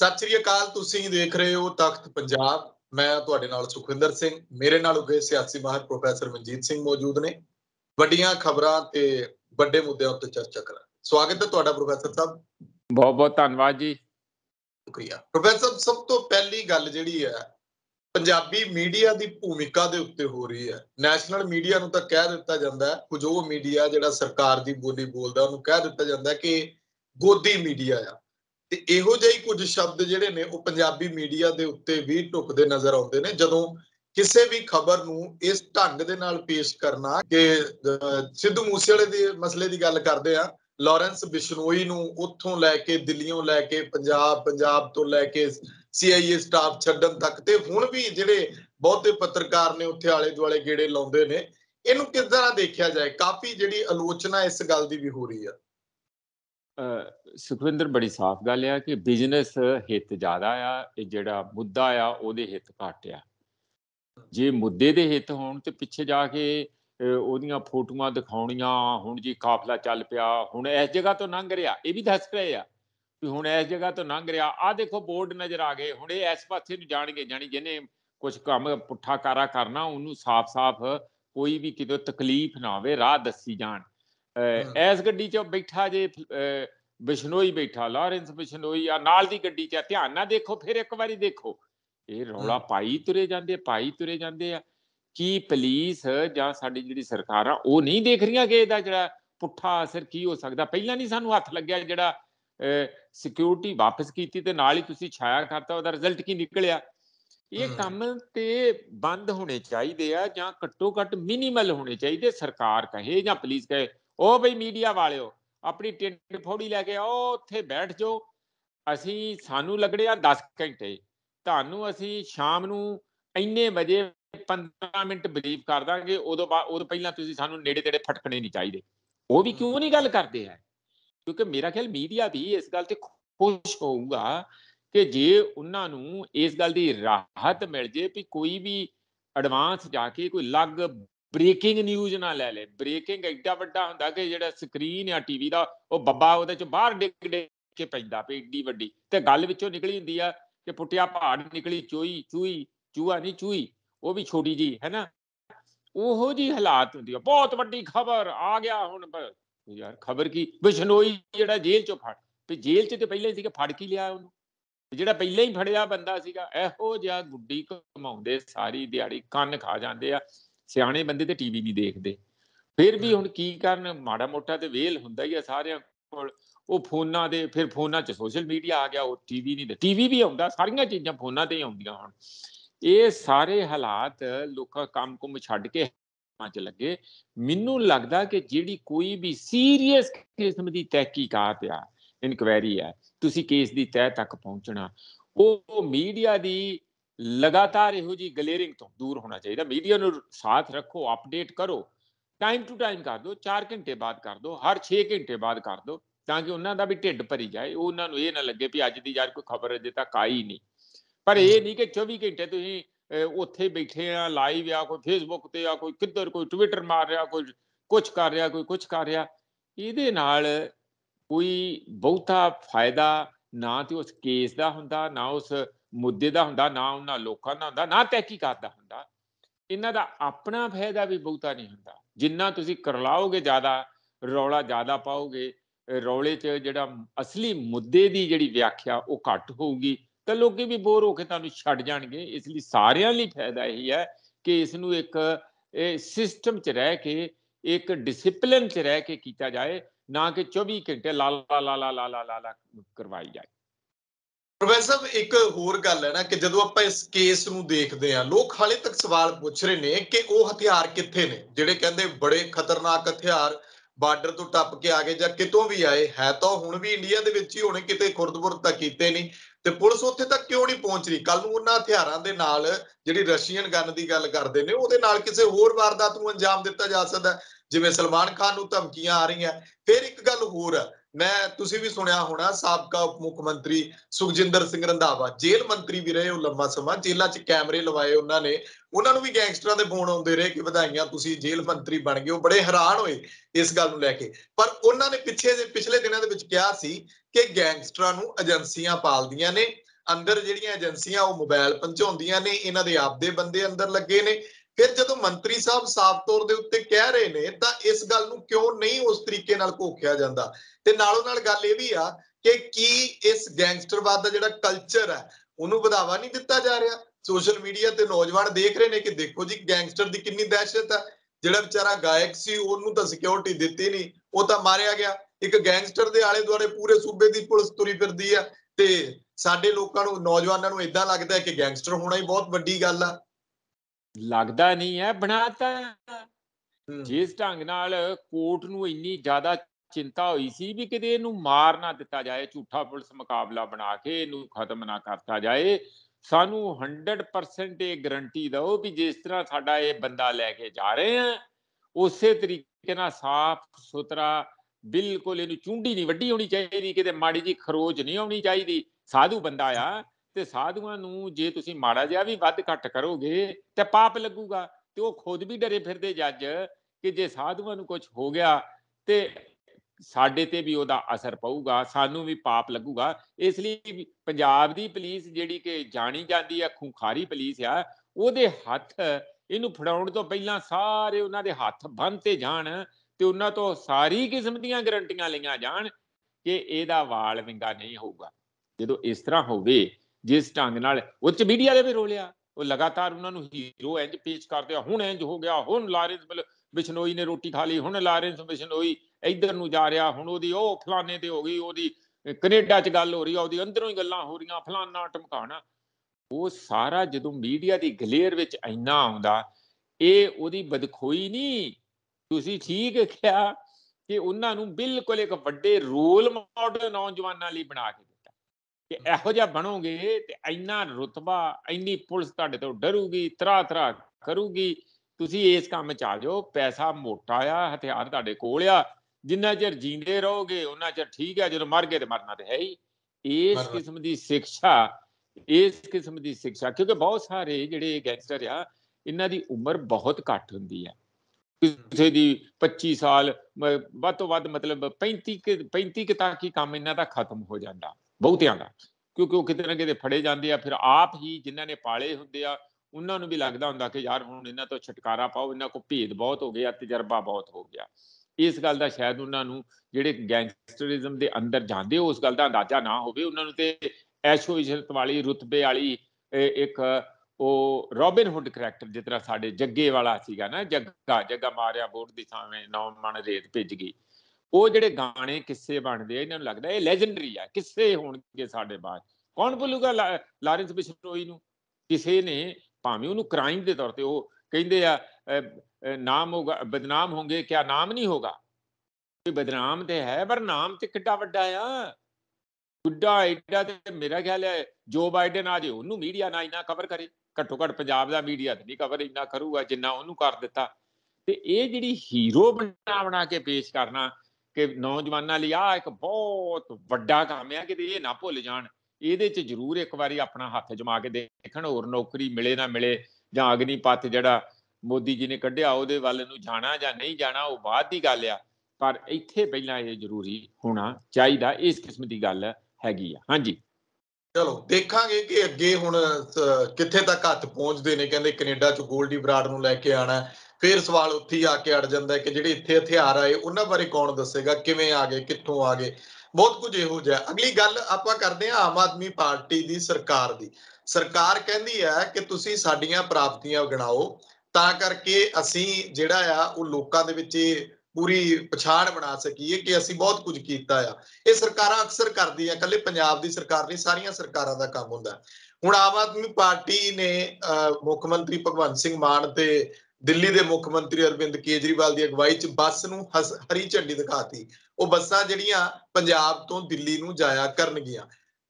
ਸਤਿ ਸ੍ਰੀ ਅਕਾਲ ਤੁਸੀਂ ਦੇਖ ਰਹੇ ਹੋ ਤਖਤ ਪੰਜਾਬ ਮੈਂ ਤੁਹਾਡੇ ਨਾਲ ਸੁਖਵਿੰਦਰ ਸਿੰਘ ਮੇਰੇ ਨਾਲ ਉਹ ਸਿਆਸੀ ਮਾਹਰ ਪ੍ਰੋਫੈਸਰ ਮਨਜੀਤ ਸਿੰਘ ਮੌਜੂਦ ਨੇ ਵੱਡੀਆਂ ਖਬਰਾਂ ਤੇ ਵੱਡੇ ਮੁੱਦਿਆਂ ਉੱਤੇ ਚਰਚਾ ਕਰਾਂ ਸਵਾਗਤ ਹੈ ਤੁਹਾਡਾ ਪ੍ਰੋਫੈਸਰ ਸਾਹਿਬ ਬਹੁਤ ਬਹੁਤ ਧੰਨਵਾਦ ਜੀ ਸ਼ੁਕਰੀਆ ਪ੍ਰੋਫੈਸਰ ਸਭ ਤੋਂ ਪਹਿਲੀ ਗੱਲ ਜਿਹੜੀ ਹੈ ਪੰਜਾਬੀ ਮੀਡੀਆ ਦੀ ਭੂਮਿਕਾ ਦੇ ਉੱਤੇ ਹੋ ਰਹੀ ਹੈ ਨੈਸ਼ਨਲ ਮੀਡੀਆ ਨੂੰ ਤਾਂ ਕਹਿ ਦਿੱਤਾ ਜਾਂਦਾ ਹੈ ਕੁਝ ਉਹ ਮੀਡੀਆ ਜਿਹੜਾ ਸਰਕਾਰ ਦੀ ਬੋਲੀ ਬੋਲਦਾ ਉਹਨੂੰ ਕਹਿ ਦਿੱਤਾ ਜਾਂਦਾ ਕਿ ਗੋਦੀ ਮੀਡੀਆ ਆ ਤੇ ਇਹੋ ਜਿਹੇ ਕੁਝ ਸ਼ਬਦ ਜਿਹੜੇ ਨੇ ਉਹ ਪੰਜਾਬੀ ਮੀਡੀਆ ਦੇ ਉੱਤੇ ਵੀ ਟੁੱਕਦੇ ਨਜ਼ਰ ਆਉਂਦੇ ਨੇ ਜਦੋਂ ਕਿਸੇ ਵੀ ਖਬਰ ਨੂੰ ਇਸ ਢੰਗ ਦੇ ਨਾਲ ਪੇਸ਼ ਕਰਨਾ ਕਿ ਸਿੱਧੂ ਮੂਸੇਵਾਲੇ ਦੇ ਮਸਲੇ ਦੀ ਗੱਲ ਕਰਦੇ ਆ ਲਾਰੈਂਸ ਬਿਸ਼ਨੋਈ ਨੂੰ ਉੱਥੋਂ ਲੈ ਕੇ ਦਿੱਲੀੋਂ ਲੈ ਕੇ ਪੰਜਾਬ ਪੰਜਾਬ ਤੋਂ ਲੈ ਕੇ ਸੀਆਈਏ ਸਟਾਫ ਛੱਡਣ ਤੱਕ ਤੇ ਹੁਣ ਵੀ ਜਿਹੜੇ ਬਹੁਤੇ ਪੱਤਰਕਾਰ ਨੇ ਉੱਥੇ ਆਲੇ ਦੁਆਲੇ ਗੇੜੇ ਲਾਉਂਦੇ ਨੇ ਇਹਨੂੰ ਕਿਸ ਤਰ੍ਹਾਂ ਦੇਖਿਆ ਜਾਏ ਕਾਫੀ ਜਿਹੜੀ ਆਲੋਚਨਾ ਇਸ ਗੱਲ ਦੀ ਵੀ ਹੋ ਰਹੀ ਆ ਸੁਖਵਿੰਦਰ ਬੜੀ ਸਾਫ਼ ਗੱਲ ਆ ਕਿ ਬਿਜ਼ਨਸ ਹਿੱਤ ਜ਼ਿਆਦਾ ਆ ਇਹ ਜਿਹੜਾ ਮੁੱਦਾ ਆ ਉਹਦੇ ਹਿੱਤ ਘੱਟ ਆ ਜੇ ਮੁੱਦੇ ਦੇ ਹਿੱਤ ਹੋਣ ਤੇ ਪਿੱਛੇ ਜਾ ਕੇ ਉਹਦੀਆਂ ਫੋਟੋਆਂ ਦਿਖਾਉਣੀਆਂ ਹੁਣ ਜੀ ਕਾਫਲਾ ਚੱਲ ਪਿਆ ਹੁਣ ਇਸ ਜਗ੍ਹਾ ਤੋਂ ਲੰਘ ਰਿਹਾ ਇਹ ਵੀ ਦੱਸ ਰਹੇ ਆ ਵੀ ਹੁਣ ਇਸ ਜਗ੍ਹਾ ਤੋਂ ਲੰਘ ਰਿਹਾ ਆ ਦੇਖੋ ਬੋਰਡ ਨਜ਼ਰ ਆ ਗਏ ਹੁਣ ਇਹ ਇਸ ਪਾਸੇ ਨੂੰ ਜਾਣਗੇ ਜਾਨੀ ਜਿਹਨੇ ਕੁਝ ਕੰਮ ਪੁੱਠਾ ਕਾਰਾ ਕਰਨਾ ਉਹਨੂੰ ਸਾਫ਼-ਸਾਫ਼ ਕੋਈ ਵੀ ਕਿਤੇ ਤਕਲੀਫ ਨਾ ਹੋਵੇ ਰਾਹ ਦੱਸੀ ਜਾਣ ਐਸ ਗੱਡੀ 'ਚ ਬੈਠਾ ਜੇ ਬਿਸ਼ਨੋਈ ਬੈਠਾ ਲਾਰੈਂਸ ਬਿਸ਼ਨੋਈ ਆ ਨਾਲ ਦੀ ਗੱਡੀ 'ਚ ਧਿਆਨ ਨਾਲ ਦੇਖੋ ਫਿਰ ਇੱਕ ਵਾਰੀ ਦੇਖੋ ਇਹ ਰੌਲਾ ਪਾਈ ਤੁਰੇ ਜਾਂਦੇ ਪਾਈ ਤੁਰੇ ਜਾਂਦੇ ਆ ਕੀ ਪੁਲਿਸ ਜਾਂ ਸਾਡੀ ਜਿਹੜੀ ਸਰਕਾਰ ਆ ਉਹ ਨਹੀਂ ਦੇਖ ਰਹੀਆਂ ਕਿ ਇਹਦਾ ਜਿਹੜਾ ਪੁੱਠਾ ਅਸਰ ਕੀ ਹੋ ਸਕਦਾ ਪਹਿਲਾਂ ਨਹੀਂ ਸਾਨੂੰ ਹੱਥ ਲੱਗਿਆ ਜਿਹੜਾ ਸਿਕਿਉਰਿਟੀ ਵਾਪਸ ਕੀਤੀ ਤੇ ਨਾਲ ਹੀ ਤੁਸੀਂ ਛਾਇਆ ਕਰਤਾ ਉਹਦਾ ਰਿਜ਼ਲਟ ਕੀ ਨਿਕਲਿਆ ਇਹ ਕੰਮ ਤੇ ਬੰਦ ਹੋਣੇ ਚਾਹੀਦੇ ਆ ਜਾਂ ਘੱਟੋ ਘੱਟ ਮਿਨੀਮਲ ਹੋਣੇ ਚਾਹੀਦੇ ਸਰਕਾਰ ਕਹੇ ਜਾਂ ਪੁਲਿਸ ਕਹੇ ਉਹ ਬਈ ਮੀਡੀਆ ਵਾਲਿਓ ਆਪਣੀ ਟਿੰਡ ਫੋੜੀ ਲੈ ਕੇ ਆਓ ਉੱਥੇ ਬੈਠ ਜਾਓ ਅਸੀਂ ਸਾਨੂੰ ਲੱਗੜਿਆ 10 ਘੰਟੇ ਤੁਹਾਨੂੰ ਅਸੀਂ ਸ਼ਾਮ ਨੂੰ ਇੰਨੇ ਵਜੇ 15 ਮਿੰਟ ਬਰੀਫ ਕਰ ਦਾਂਗੇ ਉਦੋਂ ਬਾਅਦ ਉਦੋਂ ਪਹਿਲਾਂ ਤੁਸੀਂ ਸਾਨੂੰ ਨੇੜੇ ਤੇੜੇ ਫਟਕਣੇ ਨਹੀਂ ਚਾਹੀਦੇ ਉਹ ਵੀ ਕਿਉਂ ਨਹੀਂ ਗੱਲ ਕਰਦੇ ਹੈ ਕਿਉਂਕਿ ਮੇਰਾ ਖਿਆਲ ਮੀਡੀਆ ਵੀ ਇਸ ਗੱਲ ਤੇ ਖੁਸ਼ ਹੋਊਗਾ ਕਿ ਜੇ ਉਹਨਾਂ ਨੂੰ ਇਸ ਗੱਲ ਦੀ ਰਾਹਤ ਮਿਲ ਜੇ ਵੀ ਕੋਈ ਵੀ ਐਡਵਾਂਸ ਜਾ ਕੇ ਕੋਈ ਲੱਗ ਬ੍ਰੇਕਿੰਗ ਨਿਊਜ਼ ਨਾ ਲੈ ਲੈ ਬ੍ਰੇਕਿੰਗ ਐਡਾ ਵੱਡਾ ਹੁੰਦਾ ਕਿ ਜਿਹੜਾ ਸਕਰੀਨ ਆ ਟੀਵੀ ਦਾ ਉਹ ਬੱਬਾ ਉਹਦੇ ਚ ਬਾਹਰ ਡਿੱਗ ਡਿੱਗ ਕੇ ਪੈਂਦਾ ਪਈ ਏਡੀ ਵੱਡੀ ਤੇ ਗੱਲ ਵਿੱਚੋਂ ਨਿਕਲੀ ਹੁੰਦੀ ਆ ਕਿ ਪੁੱਟਿਆ ਪਹਾੜ ਨਿਕਲੀ ਚੋਈ ਚੂਈ ਚੂਹਾ ਨਹੀਂ ਚੂਈ ਉਹ ਵੀ ਛੋਟੀ ਜੀ ਹੈ ਨਾ ਉਹੋ ਜੀ ਹਾਲਾਤ ਹੁੰਦੀ ਆ ਬਹੁਤ ਵੱਡੀ ਖਬਰ ਆ ਗਿਆ ਹੁਣ ਯਾਰ ਖਬਰ ਕੀ ਬਿਸ਼ਨੋਈ ਜਿਹੜਾ ਜੇਲ੍ਹ ਚੋਂ ਫੜ ਤੇ ਜੇਲ੍ਹ ਚ ਤੇ ਪਹਿਲਾਂ ਹੀ ਸੀ ਕਿ ਫੜ ਕੇ ਲਿਆ ਉਹਨੂੰ ਜਿਹੜਾ ਪਹਿਲਾਂ ਹੀ ਫੜਿਆ ਬੰਦਾ ਸੀਗਾ ਇਹੋ ਜਿਹਾ ਗੁੱਡੀ ਕਮਾਉਂਦੇ ਸਾਰੀ ਦਿਹਾੜੀ ਕੰਨ ਖਾ ਜਾਂਦੇ ਆ ਸਿਆਣੇ ਬੰਦੇ ਤੇ ਟੀਵੀ ਨਹੀਂ ਦੇਖਦੇ ਫਿਰ ਵੀ ਹੁਣ ਕੀ ਕਰਨ ਮਾੜਾ ਮੋਟਾ ਤੇ ਵੇਲ ਹੁੰਦਾ ਹੀ ਆ ਸਾਰਿਆਂ ਕੋਲ ਉਹ ਫੋਨਾਂ ਦੇ ਫਿਰ ਫੋਨਾਂ 'ਚ ਸੋਸ਼ਲ ਮੀਡੀਆ ਆ ਗਿਆ ਉਹ ਟੀਵੀ ਨਹੀਂ ਤੇ ਟੀਵੀ ਵੀ ਆਉਂਦਾ ਸਾਰੀਆਂ ਚੀਜ਼ਾਂ ਫੋਨਾਂ ਤੇ ਹੀ ਆਉਂਦੀਆਂ ਹੁਣ ਇਹ ਸਾਰੇ ਹਾਲਾਤ ਲੋਕਾਂ ਕੰਮ ਕੁਮ ਛੱਡ ਕੇ ਮਾਚ ਲੱਗੇ ਮੈਨੂੰ ਲੱਗਦਾ ਕਿ ਜਿਹੜੀ ਕੋਈ ਵੀ ਸੀਰੀਅਸ ਕਿਸਮ ਦੀ ਤਹਿਕੀਕਾਤ ਆ ਇਨਕੁਆਇਰੀ ਆ ਤੁਸੀਂ ਕੇਸ ਦੀ ਤਹਿ ਤੱਕ ਪਹੁੰਚਣਾ ਉਹ ਮੀਡੀਆ ਦੀ ਲਗਾਤਾਰ ਇਹੋ ਜੀ ਗਲੇਰਿੰਗ ਤੋਂ ਦੂਰ ਹੋਣਾ ਚਾਹੀਦਾ ਮੀਡੀਆ ਨੂੰ ਸਾਥ ਰੱਖੋ ਅਪਡੇਟ ਕਰੋ ਟਾਈਮ ਟੂ ਟਾਈਮ ਕਰ ਦਿਓ 4 ਘੰਟੇ ਬਾਅਦ ਕਰ ਦਿਓ ਹਰ 6 ਘੰਟੇ ਬਾਅਦ ਕਰ ਦਿਓ ਤਾਂ ਕਿ ਉਹਨਾਂ ਦਾ ਵੀ ਢਿੱਡ ਭਰੀ ਜਾਏ ਉਹਨਾਂ ਨੂੰ ਇਹ ਨਾ ਲੱਗੇ ਵੀ ਅੱਜ ਦੀ ਯਾਰ ਕੋਈ ਖਬਰ ਅਜੇ ਤੱਕ ਆਈ ਨਹੀਂ ਪਰ ਇਹ ਨਹੀਂ ਕਿ 24 ਘੰਟੇ ਤੁਸੀਂ ਉੱਥੇ ਬੈਠੇ ਆ ਲਾਈਵ ਆ ਕੋਈ ਫੇਸਬੁੱਕ ਤੇ ਆ ਕੋਈ ਕਿੱਧਰ ਕੋਈ ਟਵਿੱਟਰ ਮਾਰ ਰਿਹਾ ਕੋਈ ਕੁਝ ਕਰ ਰਿਹਾ ਕੋਈ ਕੁਝ ਕਰ ਰਿਹਾ ਇਹਦੇ ਨਾਲ ਕੋਈ ਬਹੁਤਾ ਫਾਇਦਾ ਨਾ ਤੇ ਉਸ ਕੇਸ ਦਾ ਹੁੰਦਾ ਨਾ ਉਸ ਮੁੱਦੇ ਦਾ ਹੁੰਦਾ ਨਾ ਉਹਨਾਂ ਲੋਕਾਂ ਦਾ ਹੁੰਦਾ ਨਾ ਤਹਿਕੀਕਾਤ ਦਾ ਹੁੰਦਾ ਇਹਨਾਂ ਦਾ ਆਪਣਾ ਫਾਇਦਾ ਵੀ ਬਹੁਤਾ ਨਹੀਂ ਹੁੰਦਾ ਜਿੰਨਾ ਤੁਸੀਂ ਕਰਲਾਓਗੇ ਜ਼ਿਆਦਾ ਰੌਲਾ ਜ਼ਿਆਦਾ ਪਾਓਗੇ ਰੌਲੇ 'ਚ ਜਿਹੜਾ ਅਸਲੀ ਮੁੱਦੇ ਦੀ ਜਿਹੜੀ ਵਿਆਖਿਆ ਉਹ ਘੱਟ ਹੋਊਗੀ ਤਾਂ ਲੋਕੀ ਵੀ ਬੋਰ ਹੋ ਕੇ ਤੁਹਾਨੂੰ ਛੱਡ ਜਾਣਗੇ ਇਸ ਲਈ ਸਾਰਿਆਂ ਲਈ ਫਾਇਦਾ ਇਹ ਹੈ ਕਿ ਇਸ ਨੂੰ ਇੱਕ ਸਿਸਟਮ 'ਚ ਰਹਿ ਕੇ ਇੱਕ ਡਿਸਪਲਿਨ 'ਚ ਰਹਿ ਕੇ ਕੀਤਾ ਜਾਏ ਨਾ ਕਿ 24 ਘੰਟੇ ਲਾ ਲਾ ਲਾ ਲਾ ਲਾ ਲਾ ਕਰਵਾਈ ਜਾਏ ਪ੍ਰੋਫੈਸਰ ਸਾਹਿਬ ਇੱਕ ਹੋਰ ਗੱਲ ਹੈ ਨਾ ਕਿ ਜਦੋਂ ਆਪਾਂ ਇਸ ਕੇਸ ਨੂੰ ਦੇਖਦੇ ਆ ਲੋਕ ਹਾਲੇ ਤੱਕ ਸਵਾਲ ਪੁੱਛ ਰਹੇ ਨੇ ਕਿ ਉਹ ਹਥਿਆਰ ਕਿੱਥੇ ਨੇ ਜਿਹੜੇ ਕਹਿੰਦੇ ਬੜੇ ਖਤਰਨਾਕ ਹਥਿਆਰ ਬਾਰਡਰ ਤੋਂ ਟੱਪ ਕੇ ਆ ਗਏ ਜਾਂ ਕਿਤੋਂ ਵੀ ਆਏ ਹੈ ਤਾਂ ਹੁਣ ਵੀ ਇੰਡੀਆ ਦੇ ਵਿੱਚ ਹੀ ਹੋਣੇ ਕਿਤੇ ਖੁਰਦਪੁਰ ਤੱਕ ਕੀਤੇ ਨਹੀਂ ਤੇ ਪੁਲਿਸ ਉੱਥੇ ਤੱਕ ਕਿਉਂ ਨਹੀਂ ਪਹੁੰਚ ਰਹੀ ਕੱਲ ਨੂੰ ਉਹਨਾਂ ਹਥਿਆਰਾਂ ਦੇ ਨਾਲ ਜਿਹੜੀ ਰਸ਼ੀਅਨ ਗਨ ਦੀ ਗੱਲ ਕਰਦੇ ਨੇ ਉਹਦੇ ਨਾਲ ਕਿਸੇ ਹੋਰ ਵਾਰਦਾਤ ਨੂੰ ਅੰਜਾਮ ਦਿੱਤਾ ਜਾ ਸਕਦਾ ਜਿਵੇਂ ਸਲਮਾਨ ਖਾਨ ਨੂੰ ਧਮਕੀਆਂ ਆ ਰਹੀਆਂ ਫਿਰ ਇੱਕ ਗੱਲ ਹੋਰ ਆ ਮੈਂ ਤੁਸੀਂ ਵੀ ਸੁਣਿਆ ਹੋਣਾ ਸਾਬਕਾ ਉਪ ਮੁੱਖ ਮੰਤਰੀ ਸੁਖਜਿੰਦਰ ਸਿੰਘ ਰੰਧਾਵਾ ਜੇਲ੍ਹ ਮੰਤਰੀ ਵੀ ਰਹੇ ਉਹ ਲੰਮਾ ਸਮਾਂ ਜੇਲ੍ਹਾਂ 'ਚ ਕੈਮਰੇ ਲਵਾਏ ਉਹਨਾਂ ਨੇ ਉਹਨਾਂ ਨੂੰ ਵੀ ਗੈਂਗਸਟਰਾਂ ਦੇ ਫੋਨ ਆਉਂਦੇ ਰਹੇ ਕਿ ਵਧਾਈਆਂ ਤੁਸੀਂ ਜੇਲ੍ਹ ਮੰਤਰੀ ਬਣ ਗਏ ਉਹ ਬੜੇ ਹੈਰਾਨ ਹੋਏ ਇਸ ਗੱਲ ਨੂੰ ਲੈ ਕੇ ਪਰ ਉਹਨਾਂ ਨੇ ਪਿੱਛੇ ਦੇ ਪਿਛਲੇ ਦਿਨਾਂ ਦੇ ਵਿੱਚ ਕਿਹਾ ਸੀ ਕਿ ਗੈਂਗਸਟਰਾਂ ਨੂੰ ਏਜੰਸੀਆਂ ਪਾਲਦੀਆਂ ਨੇ ਅੰਦਰ ਜਿਹੜੀਆਂ ਏਜੰਸੀਆਂ ਉਹ ਮੋਬਾਈਲ ਪਹੁੰਚਾਉਂਦੀਆਂ ਨੇ ਇਹਨਾਂ ਦੇ ਆਪਦੇ ਬੰਦੇ ਅੰਦਰ ਲੱਗੇ ਨੇ ਫਿਰ ਜਦੋਂ ਮੰਤਰੀ ਸਾਹਿਬ ਸਾਫ਼ ਤੌਰ ਦੇ ਉੱਤੇ ਕਹਿ ਰਹੇ ਨੇ ਤਾਂ ਇਸ ਗੱਲ ਨੂੰ ਕਿਉਂ ਨਹੀਂ ਉਸ ਤਰੀਕੇ ਨਾਲ ਘੋਖਿਆ ਜਾਂਦਾ ਤੇ ਨਾਲੋਂ ਨਾਲ ਗੱਲ ਇਹ ਵੀ ਆ ਕਿ ਕੀ ਇਸ ਗੈਂਗਸਟਰਵਾਦ ਦਾ ਜਿਹੜਾ ਕਲਚਰ ਹੈ ਉਹਨੂੰ ਵਧਾਵਾ ਨਹੀਂ ਦਿੱਤਾ ਜਾ ਰਿਹਾ ਸੋਸ਼ਲ ਮੀਡੀਆ ਤੇ ਨੌਜਵਾਨ ਦੇਖ ਰਹੇ ਨੇ ਕਿ ਦੇਖੋ ਜੀ ਗੈਂਗਸਟਰ ਦੀ ਕਿੰਨੀ ਦਹਿਸ਼ਤ ਹੈ ਜਿਹੜਾ ਵਿਚਾਰਾ ਗਾਇਕ ਸੀ ਉਹਨੂੰ ਤਾਂ ਸਿਕਿਉਰਿਟੀ ਦਿੱਤੀ ਨਹੀਂ ਉਹ ਤਾਂ ਮਾਰਿਆ ਗਿਆ ਇੱਕ ਗੈਂਗਸਟਰ ਦੇ ਆਲੇ ਦੁਆਲੇ ਪੂਰੇ ਸੂਬੇ ਦੀ ਪੁਲਿਸ ਤੁਰੀ ਫਿਰਦੀ ਆ ਤੇ ਸਾਡੇ ਲੋਕਾਂ ਨੂੰ ਨੌਜਵਾਨਾਂ ਨੂੰ ਇਦਾਂ ਲੱਗਦਾ ਹੈ ਕਿ ਗੈਂਗਸਟਰ ਹੋਣਾ ਹੀ ਬਹੁਤ ਵੱਡੀ ਗੱਲ ਆ ਲੱਗਦਾ ਨਹੀਂ ਹੈ ਬਣਾਤਾ ਜਿਸ ਢੰਗ ਨਾਲ ਕੋਰਟ ਨੂੰ ਇੰਨੀ ਜ਼ਿਆਦਾ ਚਿੰਤਾ ਹੋਈ ਸੀ ਵੀ ਕਿਤੇ ਇਹਨੂੰ ਮਾਰ ਨਾ ਦਿੱਤਾ ਜਾਏ ਝੂਠਾ ਪੁਲਿਸ ਮੁਕਾਬਲਾ ਬਣਾ ਕੇ ਇਹਨੂੰ ਖਤਮ ਨਾ ਕਰਤਾ ਜਾਏ ਸਾਨੂੰ 100% ਇਹ ਗਰੰਟੀ ਦਿਓ ਵੀ ਜਿਸ ਤਰ੍ਹਾਂ ਸਾਡਾ ਇਹ ਬੰਦਾ ਲੈ ਕੇ ਜਾ ਰਹੇ ਆ ਉਸੇ ਤਰੀਕੇ ਨਾਲ ਸਾਫ਼ ਸੁਥਰਾ ਬਿਲਕੁਲ ਇਹਨੂੰ ਚੁੰਡੀ ਨਹੀਂ ਵੱਡੀ ਹੋਣੀ ਚਾਹੀਦੀ ਕਿਤੇ ਮਾੜੀ ਜੀ ਖਰੋਚ ਨਹੀਂ ਆਉਣੀ ਚਾਹੀਦੀ ਸਾਧੂ ਬੰਦਾ ਆ ਤੇ ਸਾਧੂਆਂ ਨੂੰ ਜੇ ਤੁਸੀਂ ਮਾੜਾ ਜਿਹਾ ਵੀ ਵੱਧ ਘੱਟ ਕਰੋਗੇ ਤੇ ਪਾਪ ਲੱਗੂਗਾ ਤੇ ਉਹ ਖੁਦ ਵੀ ਡਰੇ ਫਿਰਦੇ ਜੱਜ ਕਿ ਜੇ ਸਾਧੂਆਂ ਨੂੰ ਕੁਝ ਹੋ ਗਿਆ ਤੇ ਸਾਡੇ ਤੇ ਵੀ ਉਹਦਾ ਅਸਰ ਪਊਗਾ ਸਾਨੂੰ ਵੀ ਪਾਪ ਲੱਗੂਗਾ ਇਸ ਲਈ ਪੰਜਾਬ ਦੀ ਪੁਲਿਸ ਜਿਹੜੀ ਕਿ ਜਾਣੀ ਜਾਂਦੀ ਆ ਖੁੰਖਾਰੀ ਪੁਲਿਸ ਆ ਉਹਦੇ ਹੱਥ ਇਹਨੂੰ ਫੜਾਉਣ ਤੋਂ ਪਹਿਲਾਂ ਸਾਰੇ ਉਹਨਾਂ ਦੇ ਹੱਥ ਬੰਨ ਤੇ ਜਾਣ ਤੇ ਉਹਨਾਂ ਤੋਂ ਸਾਰੀ ਕਿਸਮ ਦੀਆਂ ਗਰੰਟੀਆਂ ਲਈਆਂ ਜਾਣ ਕਿ ਇਹਦਾ ਵਾਲ ਵਿੰਗਾ ਨਹੀਂ ਹੋਊਗਾ ਜਦੋਂ ਇਸ ਤਰ੍ਹਾਂ ਹੋਵੇ ਜਿਸ ਢੰਗ ਨਾਲ ਉਹ ਮੀਡੀਆ ਦੇ ਵੀ ਰੋਲਿਆ ਉਹ ਲਗਾਤਾਰ ਉਹਨਾਂ ਨੂੰ ਹੀਰੋ ਇੰਜ ਪੇਸ਼ ਕਰਦੇ ਆ ਹੁਣ ਇੰਜ ਹੋ ਗਿਆ ਹੁਣ ਲਾਰੈਂਸ ਬਿਸ਼ਨੋਈ ਨੇ ਰੋਟੀ ਖਾ ਲਈ ਹੁਣ ਲਾਰੈਂਸ ਬਿਸ਼ਨੋਈ ਇੱਧਰ ਨੂੰ ਜਾ ਰਿਹਾ ਹੁਣ ਉਹਦੀ ਉਹ ਫਲਾਣੇ ਤੇ ਹੋ ਗਈ ਉਹਦੀ ਕੈਨੇਡਾ 'ਚ ਗੱਲ ਹੋ ਰਹੀ ਆ ਉਹਦੀ ਅੰਦਰੋਂ ਹੀ ਗੱਲਾਂ ਹੋ ਰਹੀਆਂ ਫਲਾਣਾ ਟਮਕਾਣਾ ਉਹ ਸਾਰਾ ਜਦੋਂ ਮੀਡੀਆ ਦੀ ਗਲੇਅਰ ਵਿੱਚ ਇੰਨਾ ਆਉਂਦਾ ਇਹ ਉਹਦੀ ਬਦਖੋਈ ਨਹੀਂ ਤੁਸੀਂ ਠੀਕ ਕਿਹਾ ਕਿ ਉਹਨਾਂ ਨੂੰ ਬਿਲਕੁਲ ਇੱਕ ਵੱਡੇ ਰੋਲ ਮਾਡਲ ਨੌਜਵਾਨਾਂ ਲਈ ਬਣਾ ਕੇ ਕਿ ਇਹੋ ਜਿਹਾ ਬਣੋਗੇ ਤੇ ਇੰਨਾ ਰਤਬਾ ਇੰਨੀ ਪੁਲਿਸ ਤੁਹਾਡੇ ਤੋਂ ਡਰੂਗੀ ਤਰਾ ਤਰਾ ਕਰੂਗੀ ਤੁਸੀਂ ਇਸ ਕੰਮ 'ਚ ਆ ਜਾਓ ਪੈਸਾ ਮੋਟਾ ਆ ਹਥਿਆਰ ਤੁਹਾਡੇ ਕੋਲ ਆ ਜਿੰਨਾ ਚਿਰ ਜੀਂਦੇ ਰਹੋਗੇ ਉਹਨਾਂ ਚਿਰ ਠੀਕ ਆ ਜਦੋਂ ਮਰ ਗਏ ਤੇ ਮਰਨਾ ਤੇ ਹੈ ਹੀ ਇਸ ਕਿਸਮ ਦੀ ਸਿੱਖਿਆ ਇਸ ਕਿਸਮ ਦੀ ਸਿੱਖਿਆ ਕਿਉਂਕਿ ਬਹੁਤ ਸਾਰੇ ਜਿਹੜੇ ਗੈਂਗਸਟਰ ਆ ਇਹਨਾਂ ਦੀ ਉਮਰ ਬਹੁਤ ਘੱਟ ਹੁੰਦੀ ਆ ਕਿਸੇ ਦੀ 25 ਸਾਲ ਵੱਧ ਤੋਂ ਵੱਧ ਮਤਲਬ 35 35 ਤੱਕ ਹੀ ਕੰਮ ਇਹਨਾਂ ਦਾ ਖਤਮ ਹੋ ਜਾਂਦਾ ਬਹੁਤਿਆਂ ਦਾ ਕਿਉਂਕਿ ਉਹ ਕਿਤੇ ਨਾ ਕਿਤੇ ਫੜੇ ਜਾਂਦੇ ਆ ਫਿਰ ਆਪ ਹੀ ਜਿਨ੍ਹਾਂ ਨੇ ਪਾਲੇ ਹੁੰਦੇ ਆ ਉਹਨਾਂ ਨੂੰ ਵੀ ਲੱਗਦਾ ਹੁੰਦਾ ਕਿ ਯਾਰ ਹੁਣ ਇਹਨਾਂ ਤੋਂ ਛਟਕਾਰਾ ਪਾਓ ਇਹਨਾਂ ਕੋ ਭੇਦ ਬਹੁਤ ਹੋ ਗਿਆ ਤਜਰਬਾ ਬਹੁਤ ਹੋ ਗਿਆ ਇਸ ਗੱਲ ਦਾ ਸ਼ਾਇਦ ਉਹਨਾਂ ਨੂੰ ਜਿਹੜੇ ਗੈਂਗਸਟਰਿਜ਼ਮ ਦੇ ਅੰਦਰ ਜਾਂਦੇ ਉਸ ਗੱਲ ਦਾ ਅੰਦਾਜ਼ਾ ਨਾ ਹੋਵੇ ਉਹਨਾਂ ਨੂੰ ਤੇ ਐਸ਼ੋ ਇਜ਼ਤ ਵਾਲੀ ਰੁਤਬੇ ਵਾਲੀ ਇੱਕ ਉਹ ਰੋਬਿਨ ਹੁੱਡ ਕੈਰੈਕਟਰ ਜਿਸ ਤਰ੍ਹਾਂ ਸਾਡੇ ਜੱਗੇ ਵਾਲਾ ਸੀਗਾ ਨਾ ਜੱਗਾ ਜੱਗਾ ਮਾਰਿਆ ਬੋਰਡ ਦੀ ਥਾਵੇਂ ਨੌ ਮਣ ਰੇਤ ਭਿੱਜ ਗਈ ਉਹ ਜਿਹੜੇ ਗਾਣੇ ਕਿੱਸੇ ਬਣਦੇ ਆ ਇਹਨਾਂ ਨੂੰ ਲੱਗਦਾ ਇਹ ਲੈਜੈਂਡਰੀ ਆ ਕਿੱਸੇ ਹੋਣਗੇ ਸਾਡੇ ਬਾਅਦ ਕੌਣ ਭੁੱਲੂਗਾ ਲਾਰੈਂਸ ਬਿਸ਼ਰੋਈ ਨੂੰ ਕਿਸੇ ਨੇ ਭਾਵੇਂ ਉਹਨੂੰ ਕ੍ਰਾਈਮ ਦੇ ਤੌਰ ਤੇ ਉਹ ਕਹਿੰਦੇ ਆ ਨਾਮ ਹੋਗਾ ਬਦਨਾਮ ਹੋਗੇ ਕਿਆ ਨਾਮ ਨਹੀਂ ਹੋਗਾ ਕੋਈ ਬਦਨਾਮ ਤੇ ਹੈ ਪਰ ਨਾਮ ਤੇ ਕਿੱਡਾ ਵੱਡਾ ਆ ਗੁੱਡਾ ਐਡਾ ਤੇ ਮੇਰਾ ਖਿਆਲ ਹੈ ਜੋ ਬਾਈਡਨ ਆ ਜੇ ਉਹਨੂੰ ਮੀਡੀਆ ਨਾ ਇਨਾ ਕਵਰ ਕਰੇ ਘੱਟੋ ਘੱਟ ਪੰਜਾਬ ਦਾ ਮੀਡੀਆ ਤੇ ਨਹੀਂ ਕਵਰ ਇੰਨਾ ਕਰੂਗਾ ਜਿੰਨਾ ਉਹਨੂੰ ਕਰ ਦਿੱਤਾ ਤੇ ਇਹ ਜਿਹੜੀ ਹੀਰੋ ਬਣਾ ਬਣਾ ਕੇ ਪੇਸ਼ ਕਰਨਾ ਕਿ ਨੌਜਵਾਨਾਂ ਲਈ ਆ ਇੱਕ ਬਹੁਤ ਵੱਡਾ ਕੰਮ ਹੈ ਕਿ ਇਹ ਨਾ ਭੁੱਲ ਜਾਣ ਇਹਦੇ 'ਚ ਜ਼ਰੂਰ ਇੱਕ ਵਾਰੀ ਆਪਣਾ ਹੱਥ ਜਮਾ ਕੇ ਦੇਖਣ ਹੋਰ ਨੌਕਰੀ ਮਿਲੇ ਨਾ ਮਿਲੇ ਜਾਂ ਅਗਨੀ ਪੱਤ ਜਿਹੜਾ ਮੋਦੀ ਜੀ ਨੇ ਕੱਢਿਆ ਉਹਦੇ ਵੱਲ ਨੂੰ ਜਾਣਾ ਜਾਂ ਨਹੀਂ ਜਾਣਾ ਉਹ ਬਾਅਦ ਦੀ ਗੱਲ ਆ ਪਰ ਇੱਥੇ ਪਹਿਲਾਂ ਇਹ ਜ਼ਰੂਰੀ ਹੋਣਾ ਚਾਹੀਦਾ ਇਸ ਕਿਸਮ ਦੀ ਗੱਲ ਹੈਗੀ ਆ ਹਾਂਜੀ ਚਲੋ ਦੇਖਾਂਗੇ ਕਿ ਅੱਗੇ ਹੁਣ ਕਿੱਥੇ ਤੱਕ ਹੱਥ ਪਹੁੰਚਦੇ ਨੇ ਕਹਿੰਦੇ ਕੈਨੇਡਾ ਚ ਗੋਲਡੀ ਬਰਾਡ ਨੂੰ ਲੈ ਕੇ ਆਣਾ ਫੇਰ ਸਵਾਲ ਉੱਥੇ ਆ ਕੇ ਅੜ ਜਾਂਦਾ ਹੈ ਕਿ ਜਿਹੜੇ ਇੱਥੇ ਹਥਿਆਰ ਆਏ ਉਹਨਾਂ ਬਾਰੇ ਕੌਣ ਦੱਸੇਗਾ ਕਿਵੇਂ ਆ ਗਏ ਕਿੱਥੋਂ ਆ ਗਏ ਬਹੁਤ ਕੁਝ ਇਹੋ ਜਿਹਾ ਅਗਲੀ ਗੱਲ ਆਪਾਂ ਕਰਦੇ ਹਾਂ ਆਮ ਆਦਮੀ ਪਾਰਟੀ ਦੀ ਸਰਕਾਰ ਦੀ ਸਰਕਾਰ ਕਹਿੰਦੀ ਹੈ ਕਿ ਤੁਸੀਂ ਸਾਡੀਆਂ ਪ੍ਰਾਪਤੀਆਂ ਗਿਣਾਓ ਤਾਂ ਕਰਕੇ ਅਸੀਂ ਜਿਹੜਾ ਆ ਉਹ ਲੋਕਾਂ ਦੇ ਵਿੱਚ ਪੂਰੀ ਪਛਾਣ ਬਣਾ ਸਕੀਏ ਕਿ ਅਸੀਂ ਬਹੁਤ ਕੁਝ ਕੀਤਾ ਆ ਇਹ ਸਰਕਾਰਾਂ ਅਕਸਰ ਕਰਦੀ ਆ ਇਕੱਲੇ ਪੰਜਾਬ ਦੀ ਸਰਕਾਰ ਨਹੀਂ ਸਾਰੀਆਂ ਸਰਕਾਰਾਂ ਦਾ ਕੰਮ ਹੁੰਦਾ ਹੁਣ ਆਮ ਆਦਮੀ ਪਾਰਟੀ ਨੇ ਮੁੱਖ ਮੰਤਰੀ ਭਗਵੰਤ ਸਿੰਘ ਮਾਨ ਤੇ ਦਿੱਲੀ ਦੇ ਮੁੱਖ ਮੰਤਰੀ ਅਰਵਿੰਦ ਕੇਜਰੀਵਾਲ ਦੀ ਅਗਵਾਈ 'ਚ ਬੱਸ ਨੂੰ ਹਰੀ ਝੰਡੀ ਦਿਖਾਤੀ ਉਹ ਬੱਸਾਂ ਜਿਹੜੀਆਂ ਪੰਜਾਬ ਤੋਂ ਦਿੱਲੀ ਨੂੰ ਜਾਇਆ ਕਰਨਗੀਆਂ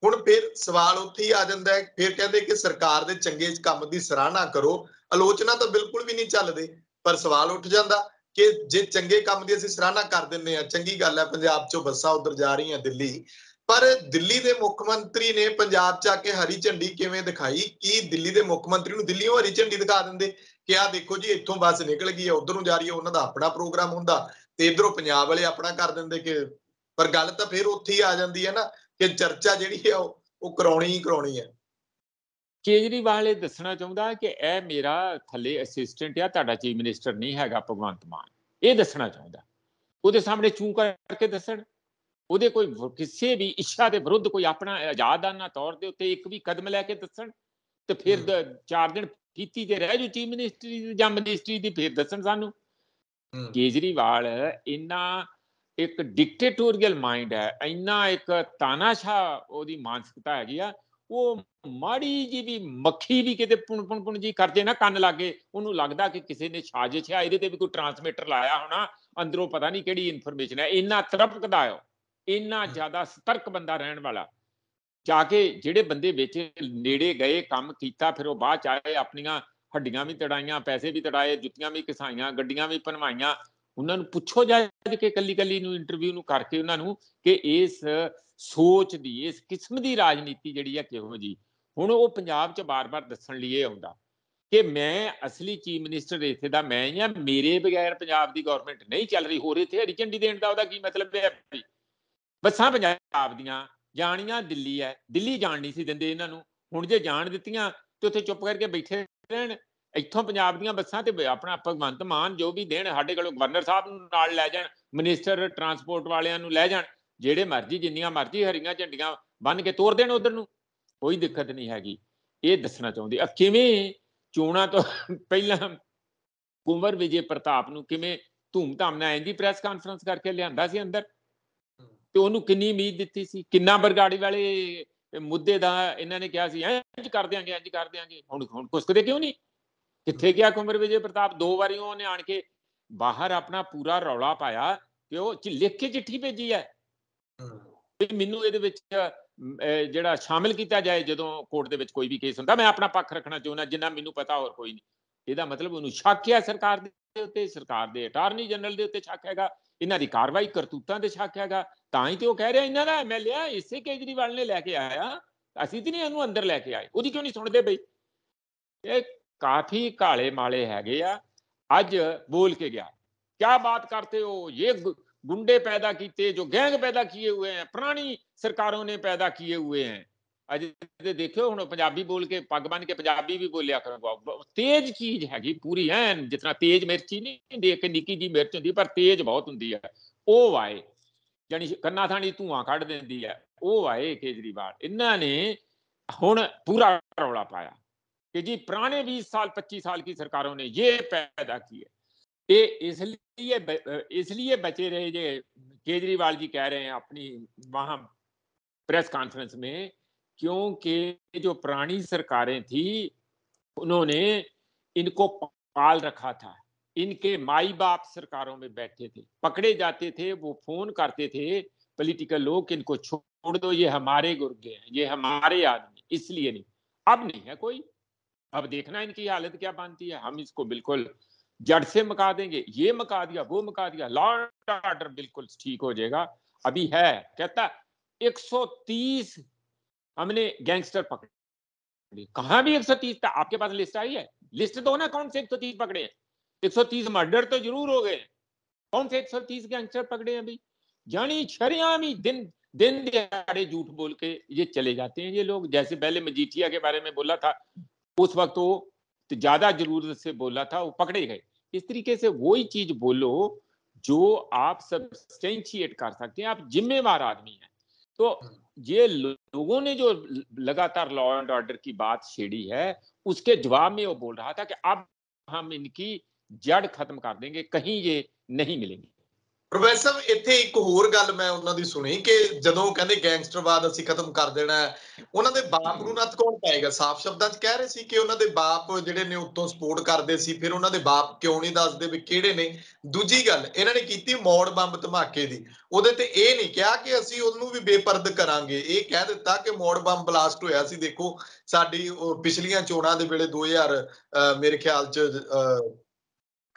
ਹੁਣ ਫਿਰ ਸਵਾਲ ਉੱਥੇ ਹੀ ਆ ਜਾਂਦਾ ਹੈ ਫਿਰ ਕਹਿੰਦੇ ਕਿ ਸਰਕਾਰ ਦੇ ਚੰਗੇ ਕੰਮ ਦੀ ਸਰਾਹਨਾ ਕਰੋ ਆਲੋਚਨਾ ਤਾਂ ਬਿਲਕੁਲ ਵੀ ਨਹੀਂ ਚੱਲਦੇ ਪਰ ਸਵਾਲ ਉੱਠ ਜਾਂਦਾ ਕਿ ਜੇ ਚੰਗੇ ਕੰਮ ਦੀ ਅਸੀਂ ਸਰਾਹਨਾ ਕਰ ਦਿੰਨੇ ਆ ਚੰਗੀ ਗੱਲ ਹੈ ਪੰਜਾਬ 'ਚੋਂ ਬੱਸਾਂ ਉਧਰ ਜਾ ਰਹੀਆਂ ਦਿੱਲੀ ਪਰ ਦਿੱਲੀ ਦੇ ਮੁੱਖ ਮੰਤਰੀ ਨੇ ਪੰਜਾਬ ਚ ਆ ਕੇ ਹਰੀ ਝੰਡੀ ਕਿਵੇਂ ਦਿਖਾਈ ਕੀ ਦਿੱਲੀ ਦੇ ਮੁੱਖ ਮੰਤਰੀ ਨੂੰ ਦਿੱਲੀੋਂ ਹਰੀ ਝੰਡੀ ਦਿਖਾ ਦਿੰਦੇ ਕਿ ਆ ਦੇਖੋ ਜੀ ਇੱਥੋਂ ਬੱਸ ਨਿਕਲ ਗਈ ਹੈ ਉਧਰੋਂ ਜਾ ਰਹੀ ਹੈ ਉਹਨਾਂ ਦਾ ਆਪਣਾ ਪ੍ਰੋਗਰਾਮ ਹੁੰਦਾ ਤੇ ਇਧਰੋਂ ਪੰਜਾਬ ਵਾਲੇ ਆਪਣਾ ਕਰ ਦਿੰਦੇ ਕਿ ਪਰ ਗੱਲ ਤਾਂ ਫਿਰ ਉੱਥੇ ਹੀ ਆ ਜਾਂਦੀ ਹੈ ਨਾ ਕਿ ਚਰਚਾ ਜਿਹੜੀ ਹੈ ਉਹ ਕਰਾਉਣੀ ਹੀ ਕਰਾਉਣੀ ਹੈ ਕੇਜਰੀਵਾਲ ਇਹ ਦੱਸਣਾ ਚਾਹੁੰਦਾ ਕਿ ਇਹ ਮੇਰਾ ਥੱਲੇ ਅਸਿਸਟੈਂਟ ਆ ਤੁਹਾਡਾ ਚੀਫ ਮਿਨਿਸਟਰ ਨਹੀਂ ਹੈਗਾ ਭਗਵੰਤ ਮਾਨ ਇਹ ਦੱਸਣਾ ਚਾਹੁੰਦਾ ਉਹਦੇ ਸਾਹਮਣੇ ਚੂੰ ਕਰਕੇ ਦੱਸਣ ਉਹਦੇ ਕੋਈ ਕਿਸੇ ਵੀ ਇੱਛਾ ਦੇ ਵਿਰੁੱਧ ਕੋਈ ਆਪਣਾ ਆਜ਼ਾਦਾਨਾ ਤੌਰ ਦੇ ਉੱਤੇ ਇੱਕ ਵੀ ਕਦਮ ਲੈ ਕੇ ਦੱਸਣ ਤੇ ਫਿਰ ਚਾਰ ਦਿਨ ਕੀਤੀ ਜੇ ਰਹਿ ਜੂ ਚੀਫ ਮਿਨਿਸਟਰੀ ਜਾਂ ਮਿਨਿਸਟਰੀ ਦੀ ਫਿਰ ਦੱਸਣ ਸਾਨੂੰ ਕੇਜਰੀਵਾਲ ਇੰਨਾ ਇੱਕ ਡਿਕਟੇਟੋਰੀਅਲ ਮਾਈਂਡ ਹੈ ਇੰਨਾ ਇੱਕ ਤਾਨਾਸ਼ਾ ਉਹਦੀ ਮਾਨਸਿਕਤਾ ਹੈਗੀ ਆ ਉਹ ਮਾੜੀ ਜੀ ਵੀ ਮੱਖੀ ਵੀ ਕਿਤੇ ਪੁਣ ਪੁਣ ਪੁਣ ਜੀ ਕਰਦੇ ਨਾ ਕੰਨ ਲਾਗੇ ਉਹਨੂੰ ਲੱਗਦਾ ਕਿ ਕਿਸੇ ਨੇ ਸਾਜ਼ਿਸ਼ ਹੈ ਇਹਦੇ ਤੇ ਵੀ ਕੋਈ ਟਰਾਂਸਮਿਟਰ ਲਾਇਆ ਹੋਣਾ ਅੰਦਰੋਂ ਪਤਾ ਨਹੀਂ ਕਿਹੜੀ ਇਨਫੋਰਮੇਸ਼ਨ ਹੈ ਇੰਨਾ ਤਰਪਕਦਾ ਹੈ ਇੰਨਾ ਜ਼ਿਆਦਾ ਸਤਰਕ ਬੰਦਾ ਰਹਿਣ ਵਾਲਾ ਜਾ ਕੇ ਜਿਹੜੇ ਬੰਦੇ ਵਿੱਚ ਨੇੜੇ ਗਏ ਕੰਮ ਕੀਤਾ ਫਿਰ ਉਹ ਬਾਅਦ ਚ ਆਏ ਆਪਣੀਆਂ ਹੱਡੀਆਂ ਵੀ ਤੜਾਈਆਂ ਪੈਸੇ ਵੀ ਤੜਾਏ ਜੁੱਤੀਆਂ ਵੀ ਕਿਸਾਈਆਂ ਗੱਡੀਆਂ ਵੀ ਪਨਵਾਈਆਂ ਉਹਨਾਂ ਨੂੰ ਪੁੱਛੋ ਜਾ ਕੇ ਕੱਲੀ ਕੱਲੀ ਨੂੰ ਇੰਟਰਵਿਊ ਨੂੰ ਕਰਕੇ ਉਹਨਾਂ ਨੂੰ ਕਿ ਇਸ ਸੋਚ ਦੀ ਇਸ ਕਿਸਮ ਦੀ ਰਾਜਨੀਤੀ ਜਿਹੜੀ ਆ ਕਿਹੋ ਜੀ ਹੁਣ ਉਹ ਪੰਜਾਬ 'ਚ ਬਾਰ-ਬਾਰ ਦੱਸਣ ਲਈ ਇਹ ਆਉਂਦਾ ਕਿ ਮੈਂ ਅਸਲੀ ਚੀਫ ਮਿਨਿਸਟਰ ਇੱਥੇ ਦਾ ਮੈਂ ਜਾਂ ਮੇਰੇ ਬਗੈਰ ਪੰਜਾਬ ਦੀ ਗਵਰਨਮੈਂਟ ਨਹੀਂ ਚੱਲ ਰਹੀ ਹੋਰ ਇੱਥੇ ਹਰੀ ਝੰਡੀ ਦੇਣ ਦਾ ਉਹਦਾ ਕੀ ਮਤਲਬ ਹੈ ਬੱਸਾਂ ਪੰਜਾਬ ਦੀਆਂ ਜਾਣੀਆਂ ਦਿੱਲੀ ਐ ਦਿੱਲੀ ਜਾਣ ਨਹੀਂ ਸੀ ਦਿੰਦੇ ਇਹਨਾਂ ਨੂੰ ਹੁਣ ਜੇ ਜਾਣ ਦਿੱਤੀਆਂ ਤੇ ਉੱਥੇ ਚੁੱਪ ਕਰਕੇ ਬੈਠੇ ਰਹਿਣ ਇੱਥੋਂ ਪੰਜਾਬ ਦੀਆਂ ਬੱਸਾਂ ਤੇ ਆਪਣਾ ਭਗਵੰਤ ਮਾਨ ਜੋ ਵੀ ਦੇਣ ਸਾਡੇ ਕੋਲ ਗਵਰਨਰ ਸਾਹਿਬ ਨੂੰ ਨਾਲ ਲੈ ਜਾਣ ਮਿਨਿਸਟਰ ਟਰਾਂਸਪੋਰਟ ਵਾਲਿਆਂ ਨੂੰ ਲੈ ਜਾਣ ਜਿਹੜੇ ਮਰਜ਼ੀ ਜਿੰਨੀਆਂ ਮਰਜ਼ੀ ਹਰੀਆਂ ਝੰਡੀਆਂ ਬੰਨ ਕੇ ਤੋਰ ਦੇਣ ਉਧਰ ਨੂੰ ਕੋਈ ਦਿੱਕਤ ਨਹੀਂ ਹੈਗੀ ਇਹ ਦੱਸਣਾ ਚਾਹੁੰਦੀ ਆ ਕਿਵੇਂ ਚੋਣਾਂ ਤੋਂ ਪਹਿਲਾਂ ਕੁੰਵਰ ਵਿਜੇ ਪ੍ਰਤਾਪ ਨੂੰ ਕਿਵੇਂ ਧੂਮ-ਧਾਮ ਨਾਲ ਐਂਜੀ ਪ੍ਰੈਸ ਕਾਨਫਰੰਸ ਕਰਕੇ ਲਿਆਂਦਾ ਸੀ ਅੰਦਰ ਤੇ ਉਹਨੂੰ ਕਿੰਨੀ ਉਮੀਦ ਦਿੱਤੀ ਸੀ ਕਿੰਨਾ ਬਰਗਾੜੀ ਵਾਲੇ ਮੁੱਦੇ ਦਾ ਇਹਨਾਂ ਨੇ ਕਿਹਾ ਸੀ ਇੰਜ ਕਰ ਦਿਆਂਗੇ ਇੰਜ ਕਰ ਦਿਆਂਗੇ ਹੁਣ ਹੁਣ ਕੁਸਕਦੇ ਕਿਉਂ ਨਹੀਂ ਕਿੱਥੇ ਗਿਆ ਕੁਮਰ ਵਿਜੇ ਪ੍ਰਤਾਪ ਦੋ ਵਾਰੀ ਉਹਨੇ ਆਣ ਕੇ ਬਾਹਰ ਆਪਣਾ ਪੂਰਾ ਰੌਲਾ ਪਾਇਆ ਕਿ ਉਹ ਲਿਖ ਕੇ ਚਿੱਠੀ ਭੇਜੀ ਹੈ ਮੈਨੂੰ ਇਹਦੇ ਵਿੱਚ ਜਿਹੜਾ ਸ਼ਾਮਿਲ ਕੀਤਾ ਜਾਏ ਜਦੋਂ ਕੋਰਟ ਦੇ ਵਿੱਚ ਕੋਈ ਵੀ ਕੇਸ ਹੁੰਦਾ ਮੈਂ ਆਪਣਾ ਪੱਖ ਰੱਖਣਾ ਚਾਹੁੰਦਾ ਜਿੰਨਾ ਮੈਨੂੰ ਪਤਾ ਹੋਰ ਕੋਈ ਨਹੀਂ ਇਹਦਾ ਮਤਲਬ ਉਹਨੂੰ ਸ਼ੱਕ ਹੈ ਸਰਕਾਰ ਦੇ ਉੱਤੇ ਸਰਕਾਰ ਦੇ ਅਟਾਰਨੀ ਜਨਰਲ ਦੇ ਉੱਤੇ ਸ਼ੱਕ ਹੈਗਾ ਇਹਨਾਂ ਦੀ ਕਾਰਵਾਈ ਕਰਤੂਤਾਂ ਦੇ ਸ਼ੱਕ ਹੈਗਾ ਤਾਂ ਹੀ ਤੇ ਉਹ ਕਹਿ ਰਿਹਾ ਇਹਨਾਂ ਦਾ ਐਮਐਲਏ ਆ ਇਸੇ ਕੇਜਰੀਵਾਲ ਨੇ ਲੈ ਕੇ ਆਇਆ ਅਸੀਂ ਤੇ ਨਹੀਂ ਇਹਨੂੰ ਅੰਦਰ ਲੈ ਕੇ ਆਏ ਉਹਦੀ ਕਿਉਂ ਨਹੀਂ ਸੁਣਦੇ ਬਈ ਇਹ ਕਾਫੀ ਕਾਲੇ ਮਾਲੇ ਹੈਗੇ ਆ ਅੱਜ ਬੋਲ ਕੇ ਗਿਆ ਕਿਆ ਬਾਤ ਕਰਤੇ ਹੋ ਇਹ ਗੁੰਡੇ ਪੈਦਾ ਕੀਤੇ ਜੋ ਗੈਂਗ ਪੈਦਾ ਕੀਏ ਹੋਏ ਆ ਪੁਰਾਣੀ ਸਰਕਾਰਾਂ ਨੇ ਪੈਦਾ ਕੀਏ ਹੋਏ ਆ ਅੱਜ ਤੇ ਦੇਖਿਓ ਹੁਣ ਪੰਜਾਬੀ ਬੋਲ ਕੇ ਪੱਗ ਬੰਨ ਕੇ ਪੰਜਾਬੀ ਵੀ ਬੋਲਿਆ ਕਰੂਗਾ ਤੇਜ਼ ਚੀਜ਼ ਹੈਗੀ ਪੂਰੀ ਐਨ ਜਿਤਨਾ ਤੇਜ਼ ਮਿਰਚੀ ਨਹੀਂ ਦੇਖ ਕੇ ਨਿੱਕੀ ਜੀ ਮਿਰਚ ਹੁੰਦੀ ਪਰ ਤੇਜ਼ ਬਹੁਤ ਹੁੰਦੀ ਹੈ ਉਹ ਵਾਏ ਜਾਨੀ ਕੰਨਾ ਥਾਣੀ ਧੂਆਂ ਕੱਢ ਦਿੰਦੀ ਹੈ ਉਹ ਵਾਏ ਕੇਜਰੀਵਾਲ ਇਹਨਾਂ ਨੇ ਹੁਣ ਪੂਰਾ ਰੌਲਾ ਪਾਇਆ ਕਿ ਜੀ ਪੁਰਾਣੇ 20 ਸਾਲ 25 ਸਾਲ ਕੀ ਸਰਕਾਰਾਂ ਨੇ ਇਹ ਪੈਦਾ ਕੀ ਹੈ ਇਹ ਇਸ ਲਈ ਇਸ ਲਈ ਬਚੇ ਰਹੇ ਜੇ ਕੇਜਰੀਵਾਲ ਜੀ ਕਹਿ ਰਹੇ ਆ ਆਪਣੀ ਵਾਹ ਪ੍ਰੈਸ ਕਾਨਫਰੰਸ में क्योंकि जो पुरानी सरकारें थी उन्होंने इनको पाल रखा था इनके माई बाप सरकारों में बैठे थे पकड़े जाते थे वो फोन करते थे पॉलिटिकल लोग इनको छोड़ दो ये हमारे गुर्गे हैं ये हमारे आदमी इसलिए नहीं अब नहीं है कोई अब देखना इनकी हालत क्या बनती है हम इसको बिल्कुल जड़ से मका देंगे ये मका दिया वो मका दिया लॉ एंड ऑर्डर बिल्कुल ठीक हो जाएगा अभी है कहता 130 हमने गैंगस्टर पकड़े कहा भी एक सौ तीस था आपके पास लिस्ट आई है लिस्ट तो ना कौन से एक सौ तीस पकड़े हैं एक सौ तीस मर्डर तो जरूर हो गए कौन से एक सौ तीस गैंगस्टर पकड़े हैं अभी यानी शरियामी दिन दिन दिहाड़े झूठ बोल के ये चले जाते हैं ये लोग जैसे पहले मजीठिया के बारे में बोला था उस वक्त वो तो ज्यादा जरूरत से बोला था वो पकड़े गए इस तरीके से वही चीज बोलो जो आप सब्सटेंशिएट कर सकते हैं आप जिम्मेवार आदमी हैं तो ये लोगों ने जो लगातार लॉ एंड ऑर्डर की बात छेड़ी है उसके जवाब में वो बोल रहा था कि अब हम इनकी जड़ खत्म कर देंगे कहीं ये नहीं मिलेंगे ਪ੍ਰੋਫੈਸਰ ਇੱਥੇ ਇੱਕ ਹੋਰ ਗੱਲ ਮੈਂ ਉਹਨਾਂ ਦੀ ਸੁਣੀ ਕਿ ਜਦੋਂ ਕਹਿੰਦੇ ਗੈਂਗਸਟਰਵਾਦ ਅਸੀਂ ਖਤਮ ਕਰ ਦੇਣਾ ਉਹਨਾਂ ਦੇ ਬਾਪ ਨੂੰ ਨੱਥ ਕੌਣ ਪਾਏਗਾ ਸਾਫ਼ ਸ਼ਬਦਾਂ 'ਚ ਕਹਿ ਰਹੇ ਸੀ ਕਿ ਉਹਨਾਂ ਦੇ ਬਾਪ ਜਿਹੜੇ ਨੇ ਉਤੋਂ ਸਪੋਰਟ ਕਰਦੇ ਸੀ ਫਿਰ ਉਹਨਾਂ ਦੇ ਬਾਪ ਕਿਉਂ ਨਹੀਂ ਦੱਸਦੇ ਵੀ ਕਿਹੜੇ ਨੇ ਦੂਜੀ ਗੱਲ ਇਹਨਾਂ ਨੇ ਕੀਤੀ ਮੌੜ ਬੰਬ ਧਮਾਕੇ ਦੀ ਉਹਦੇ ਤੇ ਇਹ ਨਹੀਂ ਕਿਹਾ ਕਿ ਅਸੀਂ ਉਹਨੂੰ ਵੀ ਬੇਪਰਦ ਕਰਾਂਗੇ ਇਹ ਕਹਿ ਦਿੱਤਾ ਕਿ ਮੌੜ ਬੰਬ ਬਲਾਸਟ ਹੋਇਆ ਸੀ ਦੇਖੋ ਸਾਡੀ ਪਿਛਲੀਆਂ ਚੋਣਾਂ ਦੇ ਵੇਲੇ 2000 ਮੇਰੇ ਖਿਆਲ 'ਚ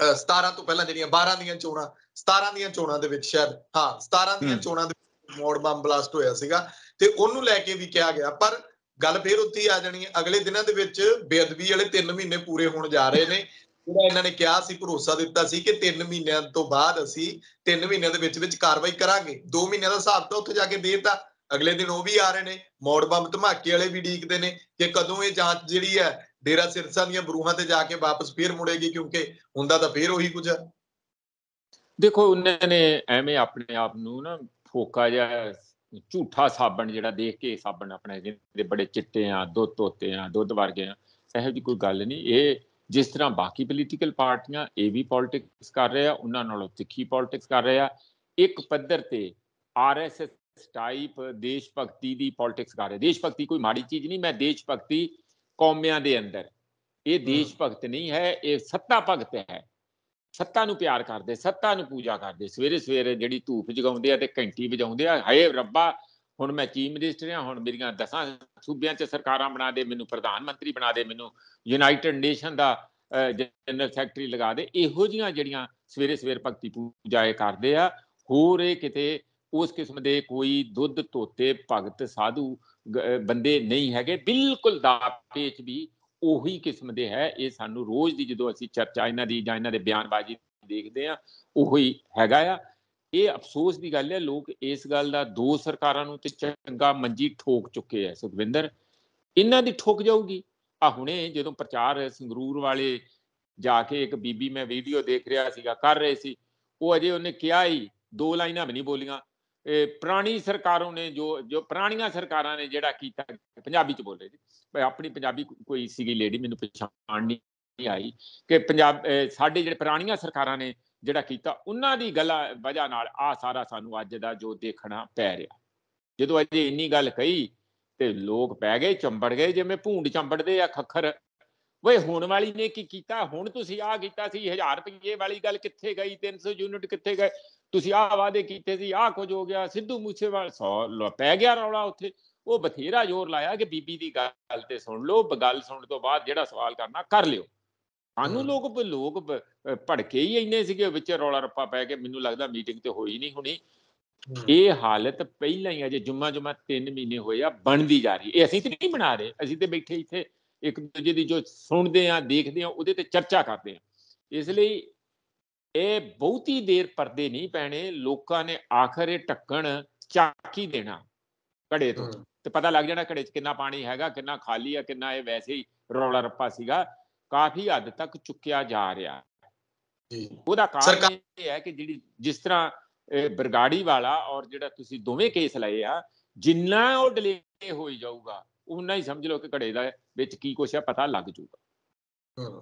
17 ਤੋਂ ਪਹਿਲਾਂ ਜਿਹੜੀਆਂ 12 ਦੀਆਂ ਚੋਣਾਂ 17 ਦੀਆਂ ਚੋਣਾਂ ਦੇ ਵਿੱਚ ਸ਼ਾਇਦ ਹਾਂ 17 ਦੀਆਂ ਚੋਣਾਂ ਦੇ ਮੋੜ ਬੰਬ ਬਲਾਸਟ ਹੋਇਆ ਸੀਗਾ ਤੇ ਉਹਨੂੰ ਲੈ ਕੇ ਵੀ ਕਿਹਾ ਗਿਆ ਪਰ ਗੱਲ ਫੇਰ ਉੱਤੀ ਆ ਜਾਣੀ ਹੈ ਅਗਲੇ ਦਿਨਾਂ ਦੇ ਵਿੱਚ ਬੇਅਦਬੀ ਵਾਲੇ 3 ਮਹੀਨੇ ਪੂਰੇ ਹੋਣ ਜਾ ਰਹੇ ਨੇ ਜਿਹੜਾ ਇਹਨਾਂ ਨੇ ਕਿਹਾ ਸੀ ਭਰੋਸਾ ਦਿੱਤਾ ਸੀ ਕਿ 3 ਮਹੀਨਿਆਂ ਤੋਂ ਬਾਅਦ ਅਸੀਂ 3 ਮਹੀਨਿਆਂ ਦੇ ਵਿੱਚ ਵਿੱਚ ਕਾਰਵਾਈ ਕਰਾਂਗੇ 2 ਮਹੀਨਿਆਂ ਦਾ ਹਿਸਾਬ ਤਾਂ ਉੱਥੇ ਜਾ ਕੇ ਦੇਤਾ ਅਗਲੇ ਦਿਨ ਉਹ ਵੀ ਆ ਰਹੇ ਨੇ ਮੋੜ ਬੰਬ ਧਮਾਕੇ ਵਾਲੇ ਵੀ ਢੀਕਦੇ ਨੇ ਕਿ ਕਦੋਂ ਇਹ ਜਾਂਚ ਜਿਹੜੀ ਹੈ ਡੇਰਾ ਸਿਰਸਾ ਦੀਆਂ ਬਰੂਹਾਂ ਤੇ ਜਾ ਕੇ ਵਾਪਸ ਫੇਰ ਮੁੜੇਗੀ ਕਿਉਂਕਿ ਹੁੰਦਾ ਤਾਂ ਫੇਰ ਉਹੀ ਕੁਝ ਹੈ ਦੇਖੋ ਉਹਨਾਂ ਨੇ ਐਵੇਂ ਆਪਣੇ ਆਪ ਨੂੰ ਨਾ ਫੋਕਾ ਜਿਹਾ ਝੂਠਾ ਸਾਬਣ ਜਿਹੜਾ ਦੇਖ ਕੇ ਸਾਬਣ ਆਪਣੇ ਜਿਹਦੇ ਬੜੇ ਚਿੱਟੇ ਆ ਦੁੱਧ ਤੋਤੇ ਆ ਦੁੱਧ ਵਰਗੇ ਆ ਇਹੋ ਜੀ ਕੋਈ ਗੱਲ ਨਹੀਂ ਇਹ ਜਿਸ ਤਰ੍ਹਾਂ ਬਾਕੀ ਪੋਲੀਟੀਕਲ ਪਾਰਟੀਆਂ ਇਹ ਵੀ ਪੋਲਿਟਿਕਸ ਕਰ ਰਹੇ ਆ ਉਹਨਾਂ ਨਾਲੋਂ ਤਿੱਖੀ ਪੋਲਿਟਿਕਸ ਕਰ ਰਹੇ ਆ ਇੱਕ ਪੱਧਰ ਤੇ ਆਰਐਸਐਸ ਟਾਈਪ ਦੇਸ਼ ਭਗਤੀ ਦੀ ਪੋਲਿਟਿਕਸ ਕਰ ਰਹੇ ਦੇਸ਼ ਭਗਤੀ ਕੋਈ ਮਾੜੀ ਚੀਜ਼ ਨਹੀਂ ਮੈਂ ਦੇਸ਼ ਭਗਤੀ ਕੌਮਿਆਂ ਦੇ ਅੰਦਰ ਇਹ ਦੇਸ਼ ਭਗਤ ਨਹੀਂ ਹੈ ਇਹ ਸੱਤਾ ਭਗਤ ਹੈ ਸੱਤਾ ਨੂੰ ਪਿਆਰ ਕਰਦੇ ਸੱਤਾ ਨੂੰ ਪੂਜਾ ਕਰਦੇ ਸਵੇਰੇ ਸਵੇਰੇ ਜਿਹੜੀ ਧੂਪ ਜਗਾਉਂਦੇ ਆ ਤੇ ਘੰਟੀ ਵਜਾਉਂਦੇ ਆ ਹਾਏ ਰੱਬਾ ਹੁਣ ਮੈਂ ਚੀਫ ਮਿਨਿਸਟਰ ਆ ਹੁਣ ਮੇਰੀਆਂ ਦਸਾਂ ਸੂਬਿਆਂ 'ਚ ਸਰਕਾਰਾਂ ਬਣਾ ਦੇ ਮੈਨੂੰ ਪ੍ਰਧਾਨ ਮੰਤਰੀ ਬਣਾ ਦੇ ਮੈਨੂੰ ਯੂਨਾਈਟਿਡ ਨੇਸ਼ਨ ਦਾ ਜਨਰਲ ਸੈਕਟਰੀ ਲਗਾ ਦੇ ਇਹੋ ਜੀਆਂ ਜਿਹੜੀਆਂ ਸਵੇਰੇ ਸਵੇਰ ਭਗਤੀ ਪੂਜਾਏ ਕਰਦੇ ਆ ਹੋਰ ਇਹ ਕਿਤੇ ਉਸ ਕਿਸਮ ਦੇ ਕੋਈ ਦੁੱਧ ਤੋਤੇ ਭਗਤ ਸਾਧੂ ਬੰਦੇ ਨਹੀਂ ਹੈਗੇ ਬਿਲਕੁਲ ਦਾਪੇਚ ਵੀ ਉਹੀ ਕਿਸਮ ਦੇ ਹੈ ਇਹ ਸਾਨੂੰ ਰੋਜ਼ ਦੀ ਜਦੋਂ ਅਸੀਂ ਚਰਚਾ ਇਹਨਾਂ ਦੀ ਜਾਂ ਇਹਨਾਂ ਦੇ ਬਿਆਨਬਾਜ਼ੀ ਦੇਖਦੇ ਆ ਉਹੀ ਹੈਗਾ ਆ ਇਹ ਅਫਸੋਸ ਦੀ ਗੱਲ ਹੈ ਲੋਕ ਇਸ ਗੱਲ ਦਾ ਦੋ ਸਰਕਾਰਾਂ ਨੂੰ ਤੇ ਚੰਗਾ ਮੰਜੀ ਠੋਕ ਚੁੱਕੇ ਐ ਸੁਖਵਿੰਦਰ ਇਹਨਾਂ ਦੀ ਠੋਕ ਜਾਊਗੀ ਆ ਹੁਣੇ ਜਦੋਂ ਪ੍ਰਚਾਰ ਸੰਗਰੂਰ ਵਾਲੇ ਜਾ ਕੇ ਇੱਕ ਬੀਬੀ ਮੈਂ ਵੀਡੀਓ ਦੇਖ ਰਿਹਾ ਸੀਗਾ ਕਰ ਰਹੇ ਸੀ ਉਹ ਅਜੇ ਉਹਨੇ ਕਿਹਾ ਹੀ ਦੋ ਲਾਈਨਾਂ ਵੀ ਨਹੀਂ ਬੋਲੀਆਂ ਪੁਰਾਣੀ ਸਰਕਾਰਾਂ ਨੇ ਜੋ ਜੋ ਪੁਰਾਣੀਆਂ ਸਰਕਾਰਾਂ ਨੇ ਜਿਹੜਾ ਕੀਤਾ ਪੰਜਾਬੀ ਚ ਬੋਲ ਰਹੇ ਜੀ ਆਪਣੀ ਪੰਜਾਬੀ ਕੋਈ ਸੀਗੀ ਲੇਡੀ ਮੈਨੂੰ ਪਛਾਣ ਨਹੀਂ ਆਈ ਕਿ ਪੰਜਾਬ ਸਾਡੇ ਜਿਹੜੇ ਪੁਰਾਣੀਆਂ ਸਰਕਾਰਾਂ ਨੇ ਜਿਹੜਾ ਕੀਤਾ ਉਹਨਾਂ ਦੀ ਗੱਲਾਂ ਵਜ੍ਹਾ ਨਾਲ ਆ ਸਾਰਾ ਸਾਨੂੰ ਅੱਜ ਦਾ ਜੋ ਦੇਖਣਾ ਪੈ ਰਿਹਾ ਜਦੋਂ ਅਜੇ ਇੰਨੀ ਗੱਲ ਕਹੀ ਤੇ ਲੋਕ ਪੈ ਗਏ ਚੰਬੜ ਗਏ ਜਿਵੇਂ ਭੂੰਡ ਚੰਬੜਦੇ ਆ ਖੱਖਰ ਵੇ ਹੁਣ ਵਾਲੀ ਨੇ ਕੀ ਕੀਤਾ ਹੁਣ ਤੁਸੀਂ ਆ ਕੀਤਾ ਸੀ 1000 ਰੁਪਏ ਵਾਲੀ ਗੱਲ ਕਿੱਥੇ ਗਈ 300 ਯੂਨਿਟ ਕਿੱਥੇ ਗਏ ਤੁਸੀਂ ਆ ਵਾਅਦੇ ਕੀਤੇ ਸੀ ਆ ਕੁਝ ਹੋ ਗਿਆ ਸਿੱਧੂ ਮੂਸੇਵਾਲ 100 ਪੈ ਗਿਆ ਰੌਲਾ ਉੱਥੇ ਉਹ ਬਥੇਰਾ ਜ਼ੋਰ ਲਾਇਆ ਕਿ ਬੀਬੀ ਦੀ ਗੱਲ ਤੇ ਸੁਣ ਲਓ ਗੱਲ ਸੁਣਨ ਤੋਂ ਬਾਅਦ ਜਿਹੜਾ ਸਵਾਲ ਕਰਨਾ ਕਰ ਲਿਓ ਸਾਨੂੰ ਲੋਕ ਲੋਕ ਭੜਕੇ ਹੀ ਇੰਨੇ ਸੀਗੇ ਵਿੱਚ ਰੌਲਾ ਰੱਪਾ ਪੈ ਕੇ ਮੈਨੂੰ ਲੱਗਦਾ ਮੀਟਿੰਗ ਤੇ ਹੋਈ ਨਹੀਂ ਹੁਣੀ ਇਹ ਹਾਲਤ ਪਹਿਲਾਂ ਹੀ ਅਜੇ ਜੁਮਾ ਜੁਮਾ 3 ਮਹੀਨੇ ਹੋਇਆ ਬਣਦੀ ਜਾ ਰਹੀ ਇਹ ਅਸੀਂ ਤੇ ਨਹੀਂ ਬਣਾ ਰਹੇ ਅਸੀਂ ਤੇ ਬੈਠੇ ਇੱਥੇ ਇੱਕ ਦੂਜੇ ਦੀ ਜੋ ਸੁਣਦੇ ਆ ਦੇਖਦੇ ਆ ਉਹਦੇ ਤੇ ਚਰਚਾ ਕਰਦੇ ਆ ਇਸ ਲਈ ਇਹ ਬਹੁਤੀ ਦੇਰ ਪਰਦੇ ਨਹੀਂ ਪੈਣੇ ਲੋਕਾਂ ਨੇ ਆਖਰ ਇਹ ਟੱਕਣ ਚਾਕੀ ਦੇਣਾ ਘੜੇ ਤੋਂ ਤੇ ਪਤਾ ਲੱਗ ਜਾਣਾ ਘੜੇ 'ਚ ਕਿੰਨਾ ਪਾਣੀ ਹੈਗਾ ਕਿੰਨਾ ਖਾਲੀ ਆ ਕਿੰਨਾ ਇਹ ਵੈਸੇ ਹੀ ਰੌਲਾ ਰੱਪਾ ਸੀਗਾ ਕਾਫੀ ਹੱਦ ਤੱਕ ਚੁੱਕਿਆ ਜਾ ਰਿਹਾ ਉਹਦਾ ਕਾਰਨ ਇਹ ਹੈ ਕਿ ਜਿਹੜੀ ਜਿਸ ਤਰ੍ਹਾਂ ਬਰਗਾੜੀ ਵਾਲਾ ਔਰ ਜਿਹੜਾ ਤੁਸੀਂ ਦੋਵੇਂ ਕੇਸ ਲਏ ਆ ਜਿੰਨਾ ਉਹ ਡਿਲੇ ਹੋਈ ਜਾਊਗਾ ਉਹਨਾਂ ਹੀ ਸਮਝ ਲਓ ਕਿ ਘੜੇ ਦਾ ਵਿੱਚ ਕੀ ਕੁਛ ਹੈ ਪਤਾ ਲੱਗ ਜਾਊਗਾ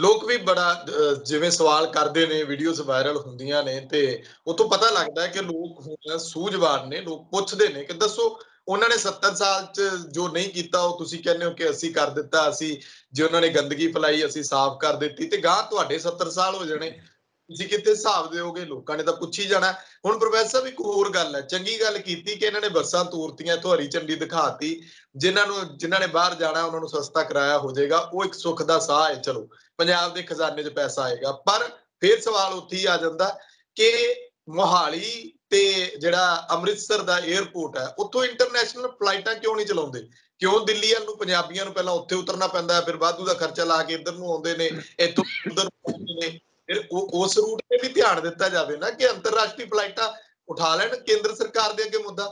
ਲੋਕ ਵੀ ਬੜਾ ਜਿਵੇਂ ਸਵਾਲ ਕਰਦੇ ਨੇ ਵੀਡੀਓਜ਼ ਵਾਇਰਲ ਹੁੰਦੀਆਂ ਨੇ ਤੇ ਉਤੋਂ ਪਤਾ ਲੱਗਦਾ ਹੈ ਕਿ ਲੋਕ ਹੁਣ ਸੂਝਵਾਨ ਨੇ ਲੋਕ ਪੁੱਛਦੇ ਨੇ ਕਿ ਦੱਸੋ ਉਹਨਾਂ ਨੇ 70 ਸਾਲ ਚ ਜੋ ਨਹੀਂ ਕੀਤਾ ਉਹ ਤੁਸੀਂ ਕਹਿੰਦੇ ਹੋ ਕਿ ਅਸੀਂ ਕਰ ਦਿੱਤਾ ਅਸੀਂ ਜੇ ਉਹਨਾਂ ਨੇ ਗੰਦਗੀ ਫਲਾਈ ਅਸੀਂ ਸਾਫ਼ ਕਰ ਦਿੱਤੀ ਤੇ ਗਾਂ ਤੁਹਾਡੇ 70 ਸਾਲ ਹੋ ਜਾਣੇ ਤੁਸੀਂ ਕਿਤੇ ਹਿਸਾਬ ਦੇਓਗੇ ਲੋਕਾਂ ਨੇ ਤਾਂ ਪੁੱਛੀ ਜਾਣਾ ਹੁਣ ਪ੍ਰੋਫੈਸਰ ਇੱਕ ਹੋਰ ਗੱਲ ਹੈ ਚੰਗੀ ਗੱਲ ਕੀਤੀ ਕਿ ਇਹਨਾਂ ਨੇ ਬੱਸਾਂ ਤੋਰਤੀਆਂ ਇਥੋਂ ਹਰੀ ਚੰਡੀ ਦਿਖਾਤੀ ਜਿਨ੍ਹਾਂ ਨੂੰ ਜਿਨ੍ਹਾਂ ਨੇ ਬਾਹਰ ਜਾਣਾ ਉਹਨਾਂ ਨੂੰ ਸਸਤਾ ਕਰਾਇਆ ਹੋ ਜਾਏਗਾ ਉਹ ਇੱਕ ਸੁੱਖ ਦਾ ਸਾਹ ਹੈ ਚਲੋ ਪੰਜਾਬ ਦੇ ਖਜ਼ਾਨੇ 'ਚ ਪੈਸਾ ਆਏਗਾ ਪਰ ਫਿਰ ਸਵਾਲ ਉੱਥੇ ਹੀ ਆ ਜਾਂਦਾ ਕਿ ਮੋਹਾਲੀ ਤੇ ਜਿਹੜਾ ਅੰਮ੍ਰਿਤਸਰ ਦਾ 에어ਪੋਰਟ ਹੈ ਉੱਥੋਂ ਇੰਟਰਨੈਸ਼ਨਲ ਫਲਾਈਟਾਂ ਕਿਉਂ ਨਹੀਂ ਚਲਾਉਂਦੇ ਕਿਉਂ ਦਿੱਲੀ ਵੱਲ ਨੂੰ ਪੰਜਾਬੀਆਂ ਨੂੰ ਪਹਿਲਾਂ ਉੱਥੇ ਉਤਰਨਾ ਪੈਂਦਾ ਹੈ ਫਿਰ ਬਾਦੂ ਦਾ ਖਰਚਾ ਲਾ ਕੇ ਇੱਧਰ ਨੂੰ ਆਉਂਦੇ ਨੇ ਇੱਥੋਂ ਉੱਧਰ ਆਉਂਦੇ ਨੇ ਫਿਰ ਉਸ ਰੂਟ ਤੇ ਵੀ ਧਿਆਨ ਦਿੱਤਾ ਜਾਵੇ ਨਾ ਕਿ ਅੰਤਰਰਾਸ਼ਟਰੀ ਫਲਾਈਟਾਂ ਉਠਾ ਲੈਣ ਕੇਂਦਰ ਸਰਕਾਰ ਦੇ ਅੱਗੇ ਮੁੱਦਾ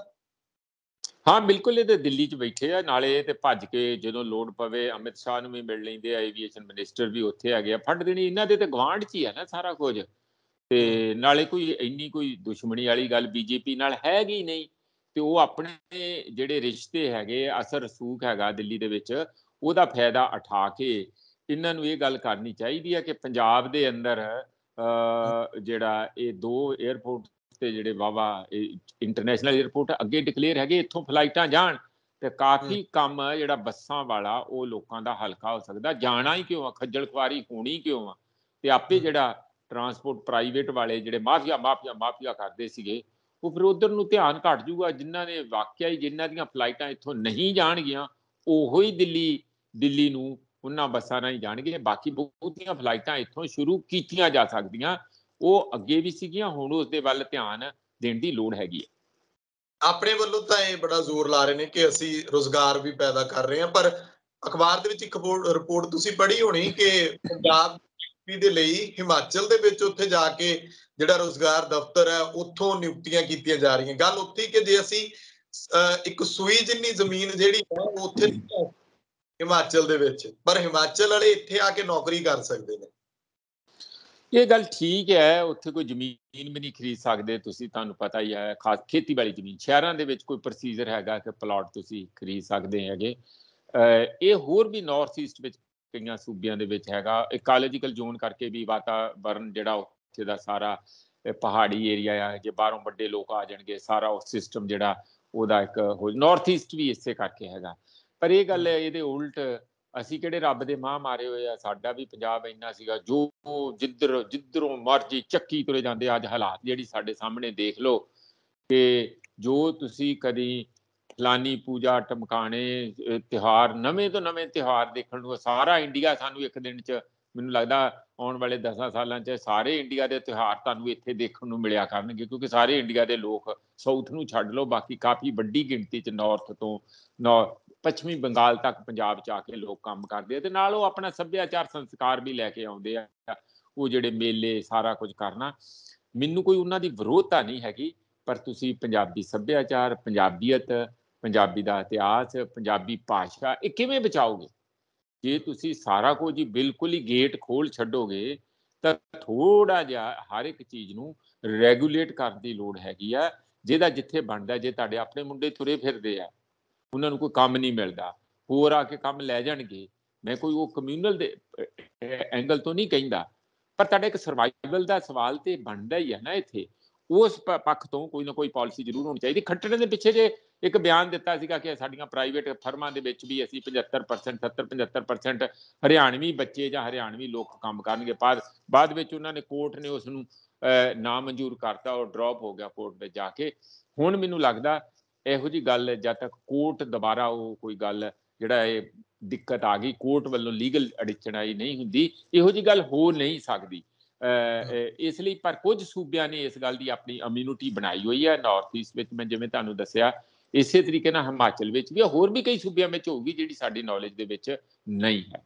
ਹਾਂ ਬਿਲਕੁਲ ਇਹ ਤੇ ਦਿੱਲੀ 'ਚ ਬੈਠੇ ਆ ਨਾਲੇ ਇਹ ਤੇ ਭੱਜ ਕੇ ਜਦੋਂ ਲੋਡ ਪਵੇ ਅਮਿਤ ਸ਼ਾਹ ਨੂੰ ਵੀ ਮਿਲ ਲੈਂਦੇ ਆ ਐਵੀਏਸ਼ਨ ਮਿਨਿਸਟਰ ਵੀ ਉੱਥੇ ਆ ਗਿਆ ਫੰਡ ਦੇਣੀ ਇਹਨਾਂ ਦੇ ਤੇ ਗਵਾਂਢ 'ਚ ਹੀ ਆ ਨਾ ਸਾਰਾ ਕੁਝ ਤੇ ਨਾਲੇ ਕੋਈ ਇੰਨੀ ਕੋਈ ਦੁਸ਼ਮਣੀ ਵਾਲੀ ਗੱਲ ਬੀਜੇਪੀ ਨਾਲ ਹੈਗੀ ਨਹੀਂ ਤੇ ਉਹ ਆਪਣੇ ਜਿਹੜੇ ਰਿਸ਼ਤੇ ਹੈਗੇ ਅਸਰ ਸੂਖ ਹੈਗਾ ਦਿੱਲੀ ਦੇ ਵਿੱਚ ਉਹਦਾ ਫਾਇਦਾ ਉਠਾ ਕੇ ਇਹਨਾਂ ਨੂੰ ਇਹ ਗੱਲ ਕਰਨੀ ਚਾਹੀਦੀ ਹੈ ਕਿ ਪੰਜਾਬ ਦੇ ਅੰਦਰ ਜਿਹੜਾ ਇਹ ਦੋ 에어ਪੋਰਟ ਤੇ ਜਿਹੜੇ ਵਾਵਾ ਇੰਟਰਨੈਸ਼ਨਲ 에어ਪੋਰਟ ਅੱਗੇ ਡਿਕਲੇਅਰ ਹੈਗੇ ਇੱਥੋਂ ਫਲਾਈਟਾਂ ਜਾਣ ਤੇ ਕਾਫੀ ਕੰਮ ਜਿਹੜਾ ਬੱਸਾਂ ਵਾਲਾ ਉਹ ਲੋਕਾਂ ਦਾ ਹਲਕਾ ਹੋ ਸਕਦਾ ਜਾਣਾ ਹੀ ਕਿਉਂ ਆ ਖੱਜਲ ਖਵਾਰੀ ਹੋਣੀ ਕਿਉਂ ਆ ਤੇ ਆਪੇ ਜਿਹੜਾ ਟਰਾਂਸਪੋਰਟ ਪ੍ਰਾਈਵੇਟ ਵਾਲੇ ਜਿਹੜੇ ਮਾਫੀਆ ਮਾਫੀਆ ਮਾਫੀਆ ਕਰਦੇ ਸੀਗੇ ਉਹ ਫਿਰ ਉਧਰ ਨੂੰ ਧਿਆਨ ਘਟ ਜੂਗਾ ਜਿਨ੍ਹਾਂ ਨੇ ਵਾਕਿਆ ਹੀ ਜਿਨ੍ਹਾਂ ਦੀਆਂ ਫਲਾਈਟਾਂ ਇੱਥੋਂ ਨਹੀਂ ਜਾਣਗੀਆਂ ਉਹੋ ਹੀ ਦਿੱਲੀ ਦਿੱਲੀ ਨੂੰ ਉਹਨਾਂ ਬੱਸਾਂ ਹੀ ਜਾਣਗੇ ਬਾਕੀ ਬਹੁਤੀਆਂ ਫਲਾਈਟਾਂ ਇੱਥੋਂ ਸ਼ੁਰੂ ਕੀਤੀਆਂ ਜਾ ਸਕਦੀਆਂ ਉਹ ਅੱਗੇ ਵੀ ਸੀਗੀਆਂ ਹੁਣ ਉਸ ਦੇ ਵੱਲ ਧਿਆਨ ਦੇਣ ਦੀ ਲੋੜ ਹੈਗੀ ਹੈ ਆਪਣੇ ਵੱਲੋਂ ਤਾਂ ਇਹ ਬੜਾ ਜ਼ੋਰ ਲਾ ਰਹੇ ਨੇ ਕਿ ਅਸੀਂ ਰੋਜ਼ਗਾਰ ਵੀ ਪੈਦਾ ਕਰ ਰਹੇ ਹਾਂ ਪਰ ਅਖਬਾਰ ਦੇ ਵਿੱਚ ਇੱਕ ਰਿਪੋਰਟ ਤੁਸੀਂ ਪੜ੍ਹੀ ਹੋਣੀ ਕਿ ਪੰਜਾਬ ਦੇ ਲਈ ਹਿਮਾਚਲ ਦੇ ਵਿੱਚ ਉੱਥੇ ਜਾ ਕੇ ਜਿਹੜਾ ਰੋਜ਼ਗਾਰ ਦਫ਼ਤਰ ਹੈ ਉੱਥੋਂ ਨਿਯੁਕਤੀਆਂ ਕੀਤੀਆਂ ਜਾ ਰਹੀਆਂ ਗੱਲ ਉੱਥੇ ਕਿ ਜੇ ਅਸੀਂ ਇੱਕ ਸੂਈ ਜਿੰਨੀ ਜ਼ਮੀਨ ਜਿਹੜੀ ਹੈ ਉੱਥੇ ਹਿਮਾਚਲ ਦੇ ਵਿੱਚ ਪਰ ਹਿਮਾਚਲ ਵਾਲੇ ਇੱਥੇ ਆ ਕੇ ਨੌਕਰੀ ਕਰ ਸਕਦੇ ਨੇ ਇਹ ਗੱਲ ਠੀਕ ਹੈ ਉੱਥੇ ਕੋਈ ਜ਼ਮੀਨ ਵੀ ਨਹੀਂ ਖਰੀਦ ਸਕਦੇ ਤੁਸੀਂ ਤੁਹਾਨੂੰ ਪਤਾ ਹੀ ਹੈ ਖਾਸ ਖੇਤੀਬਾੜੀ ਜ਼ਮੀਨ ਸ਼ਹਿਰਾਂ ਦੇ ਵਿੱਚ ਕੋਈ ਪ੍ਰੋਸੀਜਰ ਹੈਗਾ ਕਿ ਪਲਾਟ ਤੁਸੀਂ ਖਰੀਦ ਸਕਦੇ ਹੈਗੇ ਇਹ ਹੋਰ ਵੀ ਨਾਰਥ ਈਸਟ ਵਿੱਚ ਕਈਆਂ ਸੂਬਿਆਂ ਦੇ ਵਿੱਚ ਹੈਗਾ ਇਕੋਲੋਜੀਕਲ ਜ਼ੋਨ ਕਰਕੇ ਵੀ ਵਾਤਾਵਰਣ ਜਿਹੜਾ ਉੱਥੇ ਦਾ ਸਾਰਾ ਪਹਾੜੀ ਏਰੀਆ ਆ ਜੇ ਬਾਹਰੋਂ ਵੱਡੇ ਲੋਕ ਆ ਜਾਣਗੇ ਸਾਰਾ ਉਹ ਸਿਸਟਮ ਜਿਹੜਾ ਉਹਦਾ ਇੱਕ ਨਾਰਥ ਈਸਟ ਵੀ ਇਸੇ ਕਰਕੇ ਹੈਗਾ ਪਰ ਇਹ ਗੱਲ ਹੈ ਇਹਦੇ ਉਲਟ ਅਸੀਂ ਕਿਹੜੇ ਰੱਬ ਦੇ ਮਾਹ ਮਾਰੇ ਹੋਏ ਆ ਸਾਡਾ ਵੀ ਪੰਜਾਬ ਇੰਨਾ ਸੀਗਾ ਜੋ ਜਿੱਧਰ ਜਿੱਧਰੋਂ ਮਰਜੀ ਚੱਕੀ ਤੁਰੇ ਜਾਂਦੇ ਅੱਜ ਹਾਲਾਤ ਜਿਹੜੀ ਸਾਡੇ ਸਾਹਮਣੇ ਦੇਖ ਲਓ ਕਿ ਜੋ ਤੁਸੀਂ ਕਦੀ ਫਲਾਨੀ ਪੂਜਾ ਟਮਕਾਣੇ ਤਿਹਾਰ ਨਵੇਂ ਤੋਂ ਨਵੇਂ ਤਿਹਾਰ ਦੇਖਣ ਨੂੰ ਸਾਰਾ ਇੰਡੀਆ ਸਾਨੂੰ ਇੱਕ ਦਿਨ 'ਚ ਮੈਨੂੰ ਲੱਗਦਾ ਆਉਣ ਵਾਲੇ 10 ਸਾਲਾਂ 'ਚ ਸਾਰੇ ਇੰਡੀਆ ਦੇ ਤਿਹਾਰ ਤੁਹਾਨੂੰ ਇੱਥੇ ਦੇਖਣ ਨੂੰ ਮਿਲਿਆ ਕਰਨਗੇ ਕਿਉਂਕਿ ਸਾਰੇ ਇੰਡੀਆ ਦੇ ਲੋਕ ਸਾਊਥ ਨੂੰ ਛੱਡ ਲਓ ਬਾਕੀ ਕਾਫੀ ਵੱਡੀ ਗਿਣਤੀ 'ਚ ਨਾਰਥ ਤੋਂ ਪੱਛਮੀ ਬੰਗਾਲ ਤੱਕ ਪੰਜਾਬ ਚ ਆ ਕੇ ਲੋਕ ਕੰਮ ਕਰਦੇ ਆ ਤੇ ਨਾਲ ਉਹ ਆਪਣਾ ਸੱਭਿਆਚਾਰ ਸੰਸਕਾਰ ਵੀ ਲੈ ਕੇ ਆਉਂਦੇ ਆ ਉਹ ਜਿਹੜੇ ਮੇਲੇ ਸਾਰਾ ਕੁਝ ਕਰਨਾ ਮੈਨੂੰ ਕੋਈ ਉਹਨਾਂ ਦੀ ਵਿਰੋਧਤਾ ਨਹੀਂ ਹੈਗੀ ਪਰ ਤੁਸੀਂ ਪੰਜਾਬੀ ਸੱਭਿਆਚਾਰ ਪੰਜਾਬੀਅਤ ਪੰਜਾਬੀ ਦਾ ਇਤਿਹਾਸ ਪੰਜਾਬੀ ਭਾਸ਼ਾ ਇਹ ਕਿਵੇਂ ਬਚਾਓਗੇ ਜੇ ਤੁਸੀਂ ਸਾਰਾ ਕੁਝ ਹੀ ਬਿਲਕੁਲ ਹੀ ਗੇਟ ਖੋਲ ਛੱਡੋਗੇ ਤਾਂ ਥੋੜਾ ਜਿਹਾ ਹਰ ਇੱਕ ਚੀਜ਼ ਨੂੰ ਰੈਗੂਲੇਟ ਕਰਨ ਦੀ ਲੋੜ ਹੈਗੀ ਆ ਜਿਹਦਾ ਜਿੱਥੇ ਬਣਦਾ ਜੇ ਤੁਹਾਡੇ ਆਪਣੇ ਮੁੰਡੇ ਤੁਰੇ ਫਿਰਦੇ ਆ ਉਹਨਾਂ ਨੂੰ ਕੋਈ ਕੰਮ ਨਹੀਂ ਮਿਲਦਾ ਹੋਰ ਆ ਕੇ ਕੰਮ ਲੈ ਜਾਣਗੇ ਮੈਂ ਕੋਈ ਉਹ ਕਮਿਊਨਲ ਦੇ ਐਂਗਲ ਤੋਂ ਨਹੀਂ ਕਹਿੰਦਾ ਪਰ ਤੁਹਾਡੇ ਇੱਕ ਸਰਵਾਈਵਲ ਦਾ ਸਵਾਲ ਤੇ ਬਣਦਾ ਹੀ ਹੈ ਨਾ ਇੱਥੇ ਉਸ ਪੱਖ ਤੋਂ ਕੋਈ ਨਾ ਕੋਈ ਪਾਲਿਸੀ ਜ਼ਰੂਰ ਹੋਣੀ ਚਾਹੀਦੀ ਖੱਟੜੇ ਦੇ ਪਿੱਛੇ ਜੇ ਇੱਕ ਬਿਆਨ ਦਿੱਤਾ ਸੀਗਾ ਕਿ ਸਾਡੀਆਂ ਪ੍ਰਾਈਵੇਟ ਫਰਮਾਂ ਦੇ ਵਿੱਚ ਵੀ ਅਸੀਂ 75% 70 75% ਹਰਿਆਣਵੀ ਬੱਚੇ ਜਾਂ ਹਰਿਆਣਵੀ ਲੋਕ ਕੰਮ ਕਰਨਗੇ ਬਾਅਦ ਬਾਅਦ ਵਿੱਚ ਉਹਨਾਂ ਨੇ ਕੋਰਟ ਨੇ ਉਸ ਨੂੰ ਨਾ ਮਨਜ਼ੂਰ ਕਰਤਾ ਔਰ ਡ੍ਰੌਪ ਹੋ ਗਿਆ ਕੋਰਟ ਵਿੱਚ ਜਾ ਕੇ ਹੁਣ ਮੈਨੂੰ ਲੱਗਦਾ ਇਹੋ ਜੀ ਗੱਲ ਜਦ ਤੱਕ ਕੋਰਟ ਦੁਬਾਰਾ ਉਹ ਕੋਈ ਗੱਲ ਜਿਹੜਾ ਇਹ ਦਿੱਕਤ ਆ ਗਈ ਕੋਰਟ ਵੱਲੋਂ ਲੀਗਲ ਅੜਿੱਚਣ ਆਈ ਨਹੀਂ ਹੁੰਦੀ ਇਹੋ ਜੀ ਗੱਲ ਹੋ ਨਹੀਂ ਸਕਦੀ ਇਸ ਲਈ ਪਰ ਕੁਝ ਸੂਬਿਆਂ ਨੇ ਇਸ ਗੱਲ ਦੀ ਆਪਣੀ ਇਮਿਊਨਿਟੀ ਬਣਾਈ ਹੋਈ ਹੈ ਨਾਰਥ ਈਸਟ ਵਿੱਚ ਮੈਂ ਜਿਵੇਂ ਤੁਹਾਨੂੰ ਦੱਸਿਆ ਇਸੇ ਤਰੀਕੇ ਨਾਲ ਹਿਮਾਚਲ ਵਿੱਚ ਵੀ ਹੋਰ ਵੀ ਕਈ ਸੂਬਿਆਂ ਵਿੱਚ ਹੋਊਗੀ ਜਿਹੜੀ ਸਾਡੀ ਨੌਲੇਜ ਦੇ ਵਿੱਚ ਨਹੀਂ ਹੈ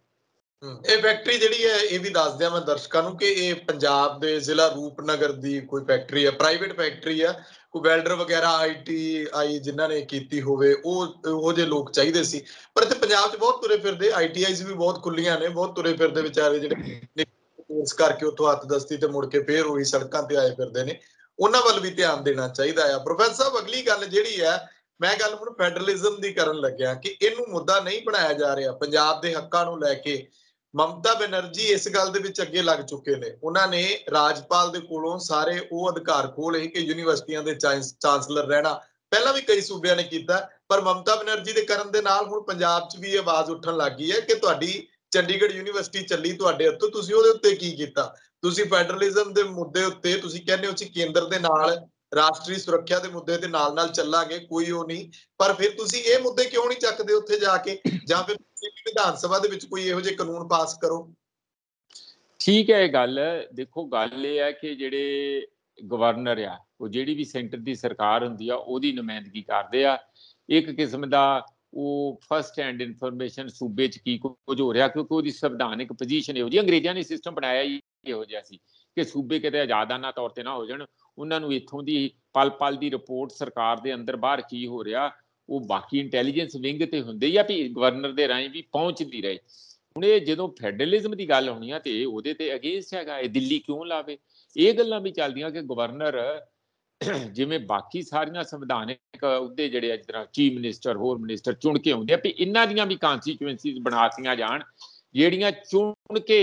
ਇਹ ਫੈਕਟਰੀ ਜਿਹੜੀ ਹੈ ਇਹ ਵੀ ਦੱਸ ਦਿਆਂ ਮੈਂ ਦਰਸ਼ਕਾਂ ਨੂੰ ਕਿ ਇਹ ਪੰਜਾਬ ਦੇ ਜ਼ਿਲ੍ਹਾ ਰੂਪਨਗਰ ਦੀ ਕੋਈ ਫੈਕਟਰੀ ਹੈ ਪ੍ਰਾਈਵੇਟ ਫੈਕਟਰੀ ਹੈ ਕੋਈ ਵੈਲਡਰ ਵਗੈਰਾ ਆਈਟੀ ਆਈ ਜਿਨ੍ਹਾਂ ਨੇ ਕੀਤੀ ਹੋਵੇ ਉਹ ਉਹ ਜੇ ਲੋਕ ਚਾਹੀਦੇ ਸੀ ਪਰ ਇੱਥੇ ਪੰਜਾਬ 'ਚ ਬਹੁਤ ਤੁਰੇ ਫਿਰਦੇ ਆਈਟੀਆਈਜ਼ ਵੀ ਬਹੁਤ ਖੁੱਲੀਆਂ ਨੇ ਬਹੁਤ ਤੁਰੇ ਫਿਰਦੇ ਵਿਚਾਰੇ ਜਿਹੜੇ ਕੋਰਸ ਕਰਕੇ ਉੱਥੋਂ ਹੱਥ ਦਸਤੀ ਤੇ ਮੁੜ ਕੇ ਫੇਰ ਉਹੀ ਸੜਕਾਂ ਤੇ ਆਏ ਫਿਰਦੇ ਨੇ ਉਹਨਾਂ ਵੱਲ ਵੀ ਧਿਆਨ ਦੇਣਾ ਚਾਹੀਦਾ ਆ ਪ੍ਰੋਫੈਸਰ ਸਾਹਿਬ ਅਗਲੀ ਗੱਲ ਜਿਹੜੀ ਹੈ ਮੈਂ ਗੱਲ ਹੁਣ ਫੈਡਰਲਿਜ਼ਮ ਦੀ ਕਰਨ ਲੱਗਿਆ ਕਿ ਇਹਨੂੰ ਮੁੱਦਾ ਨਹੀਂ ਬਣਾਇਆ ਜਾ ਰਿਹਾ ਪੰਜਾਬ ਦੇ ਹੱਕਾਂ ਨੂੰ ਲੈ ਕੇ ਮਮਤਾ ਬੈਨਰਜੀ ਇਸ ਗੱਲ ਦੇ ਵਿੱਚ ਅੱਗੇ ਲੱਗ ਚੁੱਕੇ ਨੇ ਉਹਨਾਂ ਨੇ ਰਾਜਪਾਲ ਦੇ ਕੋਲੋਂ ਸਾਰੇ ਉਹ ਅਧਿਕਾਰ ਖੋ ਲਏ ਕਿ ਯੂਨੀਵਰਸਿਟੀਆਂ ਦੇ ਚਾਂਸਲਰ ਰਹਿਣਾ ਪਹਿਲਾਂ ਵੀ ਕਈ ਸੂਬਿਆਂ ਨੇ ਕੀਤਾ ਪਰ ਮਮਤਾ ਬੈਨਰਜੀ ਦੇ ਕਰਨ ਦੇ ਨਾਲ ਹੁਣ ਪੰਜਾਬ 'ਚ ਵੀ ਆਵਾਜ਼ ਉੱਠਣ ਲੱਗ ਗਈ ਹੈ ਕਿ ਤੁਹਾਡੀ ਚੰਡੀਗੜ੍ਹ ਯੂਨੀਵਰਸਿਟੀ ਚੱਲੀ ਤੁਹਾਡੇ ਉੱਤੇ ਤੁਸੀਂ ਉਹਦੇ ਉੱਤੇ ਕੀ ਕੀਤਾ ਤੁਸੀਂ ਫੈਡਰਲਿਜ਼ਮ ਦੇ ਮੁੱਦੇ ਉੱਤੇ ਤੁਸੀਂ ਕਹਿੰਦੇ ਹੋ ਕਿ ਕੇਂਦਰ ਦੇ ਨਾਲ ਰਾਸ਼ਟਰੀ ਸੁਰੱਖਿਆ ਦੇ ਮੁੱਦੇ ਤੇ ਨਾਲ-ਨਾਲ ਚੱਲਾਂਗੇ ਕੋਈ ਉਹ ਨਹੀਂ ਪਰ ਫਿਰ ਤੁਸੀਂ ਇਹ ਮੁੱਦੇ ਕਿਉਂ ਨਹੀਂ ਚੱਕਦੇ ਉੱਥੇ ਜਾ ਕੇ ਜਾਂ ਫਿਰ ਵਿਧਾਨ ਸਭਾ ਦੇ ਵਿੱਚ ਕੋਈ ਇਹੋ ਜਿਹੇ ਕਾਨੂੰਨ ਪਾਸ ਕਰੋ ਠੀਕ ਹੈ ਇਹ ਗੱਲ ਦੇਖੋ ਗੱਲ ਇਹ ਹੈ ਕਿ ਜਿਹੜੇ ਗਵਰਨਰ ਆ ਉਹ ਜਿਹੜੀ ਵੀ ਸੈਂਟਰ ਦੀ ਸਰਕਾਰ ਹੁੰਦੀ ਆ ਉਹਦੀ ਨੁਮਾਇੰਦਗੀ ਕਰਦੇ ਆ ਇੱਕ ਕਿਸਮ ਦਾ ਉਹ ਫਸਟ ਹੈਂਡ ਇਨਫੋਰਮੇਸ਼ਨ ਸੂਬੇ 'ਚ ਕੀ ਕੁਝ ਹੋ ਰਿਹਾ ਕਿਉਂਕਿ ਉਹਦੀ ਸੰਵਿਧਾਨਿਕ ਪੋਜੀਸ਼ਨ ਇਹੋ ਜੀ ਅੰਗਰੇਜ਼ਾਂ ਨੇ ਸਿਸਟਮ ਬਣਾਇਆ ਹੀ ਇਹੋ ਜਿਹਾ ਸੀ ਕਿ ਸੂਬੇ ਕਿਤੇ ਆਜ਼ਾਦਾਨਾ ਤੌਰ ਤੇ ਨਾ ਹੋ ਜਾਣ ਉਹਨਾਂ ਨੂੰ ਇੱਥੋਂ ਦੀ ਪਲ-ਪਲ ਦੀ ਰਿਪੋਰਟ ਸਰਕਾਰ ਦੇ ਅੰਦਰ ਬਾਹਰ ਕੀ ਹੋ ਰਿਹਾ ਉਹ ਬਾਕੀ ਇੰਟੈਲੀਜੈਂਸ ਵਿੰਗ ਤੇ ਹੁੰਦੇ ਆ ਵੀ ਗਵਰਨਰ ਦੇ ਰਾਹੀਂ ਵੀ ਪਹੁੰਚਦੀ ਰਹੇ ਹੁਣ ਇਹ ਜਦੋਂ ਫੈਡਰਲਿਜ਼ਮ ਦੀ ਗੱਲ ਹੋਣੀ ਆ ਤੇ ਉਹਦੇ ਤੇ ਅਗੇਂਸਟ ਹੈਗਾ ਇਹ ਦਿੱਲੀ ਕਿਉਂ ਲਾਵੇ ਇਹ ਗੱਲਾਂ ਵੀ ਚੱਲਦੀਆਂ ਕਿ ਗਵਰਨਰ ਜਿਵੇਂ ਬਾਕੀ ਸਾਰੀਆਂ ਸੰਵਿਧਾਨਿਕ ਉਹਦੇ ਜਿਹੜੇ ਆ ਜਿਹੜਾ ਚੀਫ ਮਿਨਿਸਟਰ ਹੋਰ ਮਿਨਿਸਟਰ ਚੁਣ ਕੇ ਆਉਂਦੇ ਆ ਵੀ ਇਹਨਾਂ ਦੀਆਂ ਵੀ ਕਾਂਸਟੀਚੁਐਂਸੀਜ਼ ਬਣਾਤੀਆਂ ਜਾਣ ਜਿਹੜੀਆਂ ਚੁਣ ਕੇ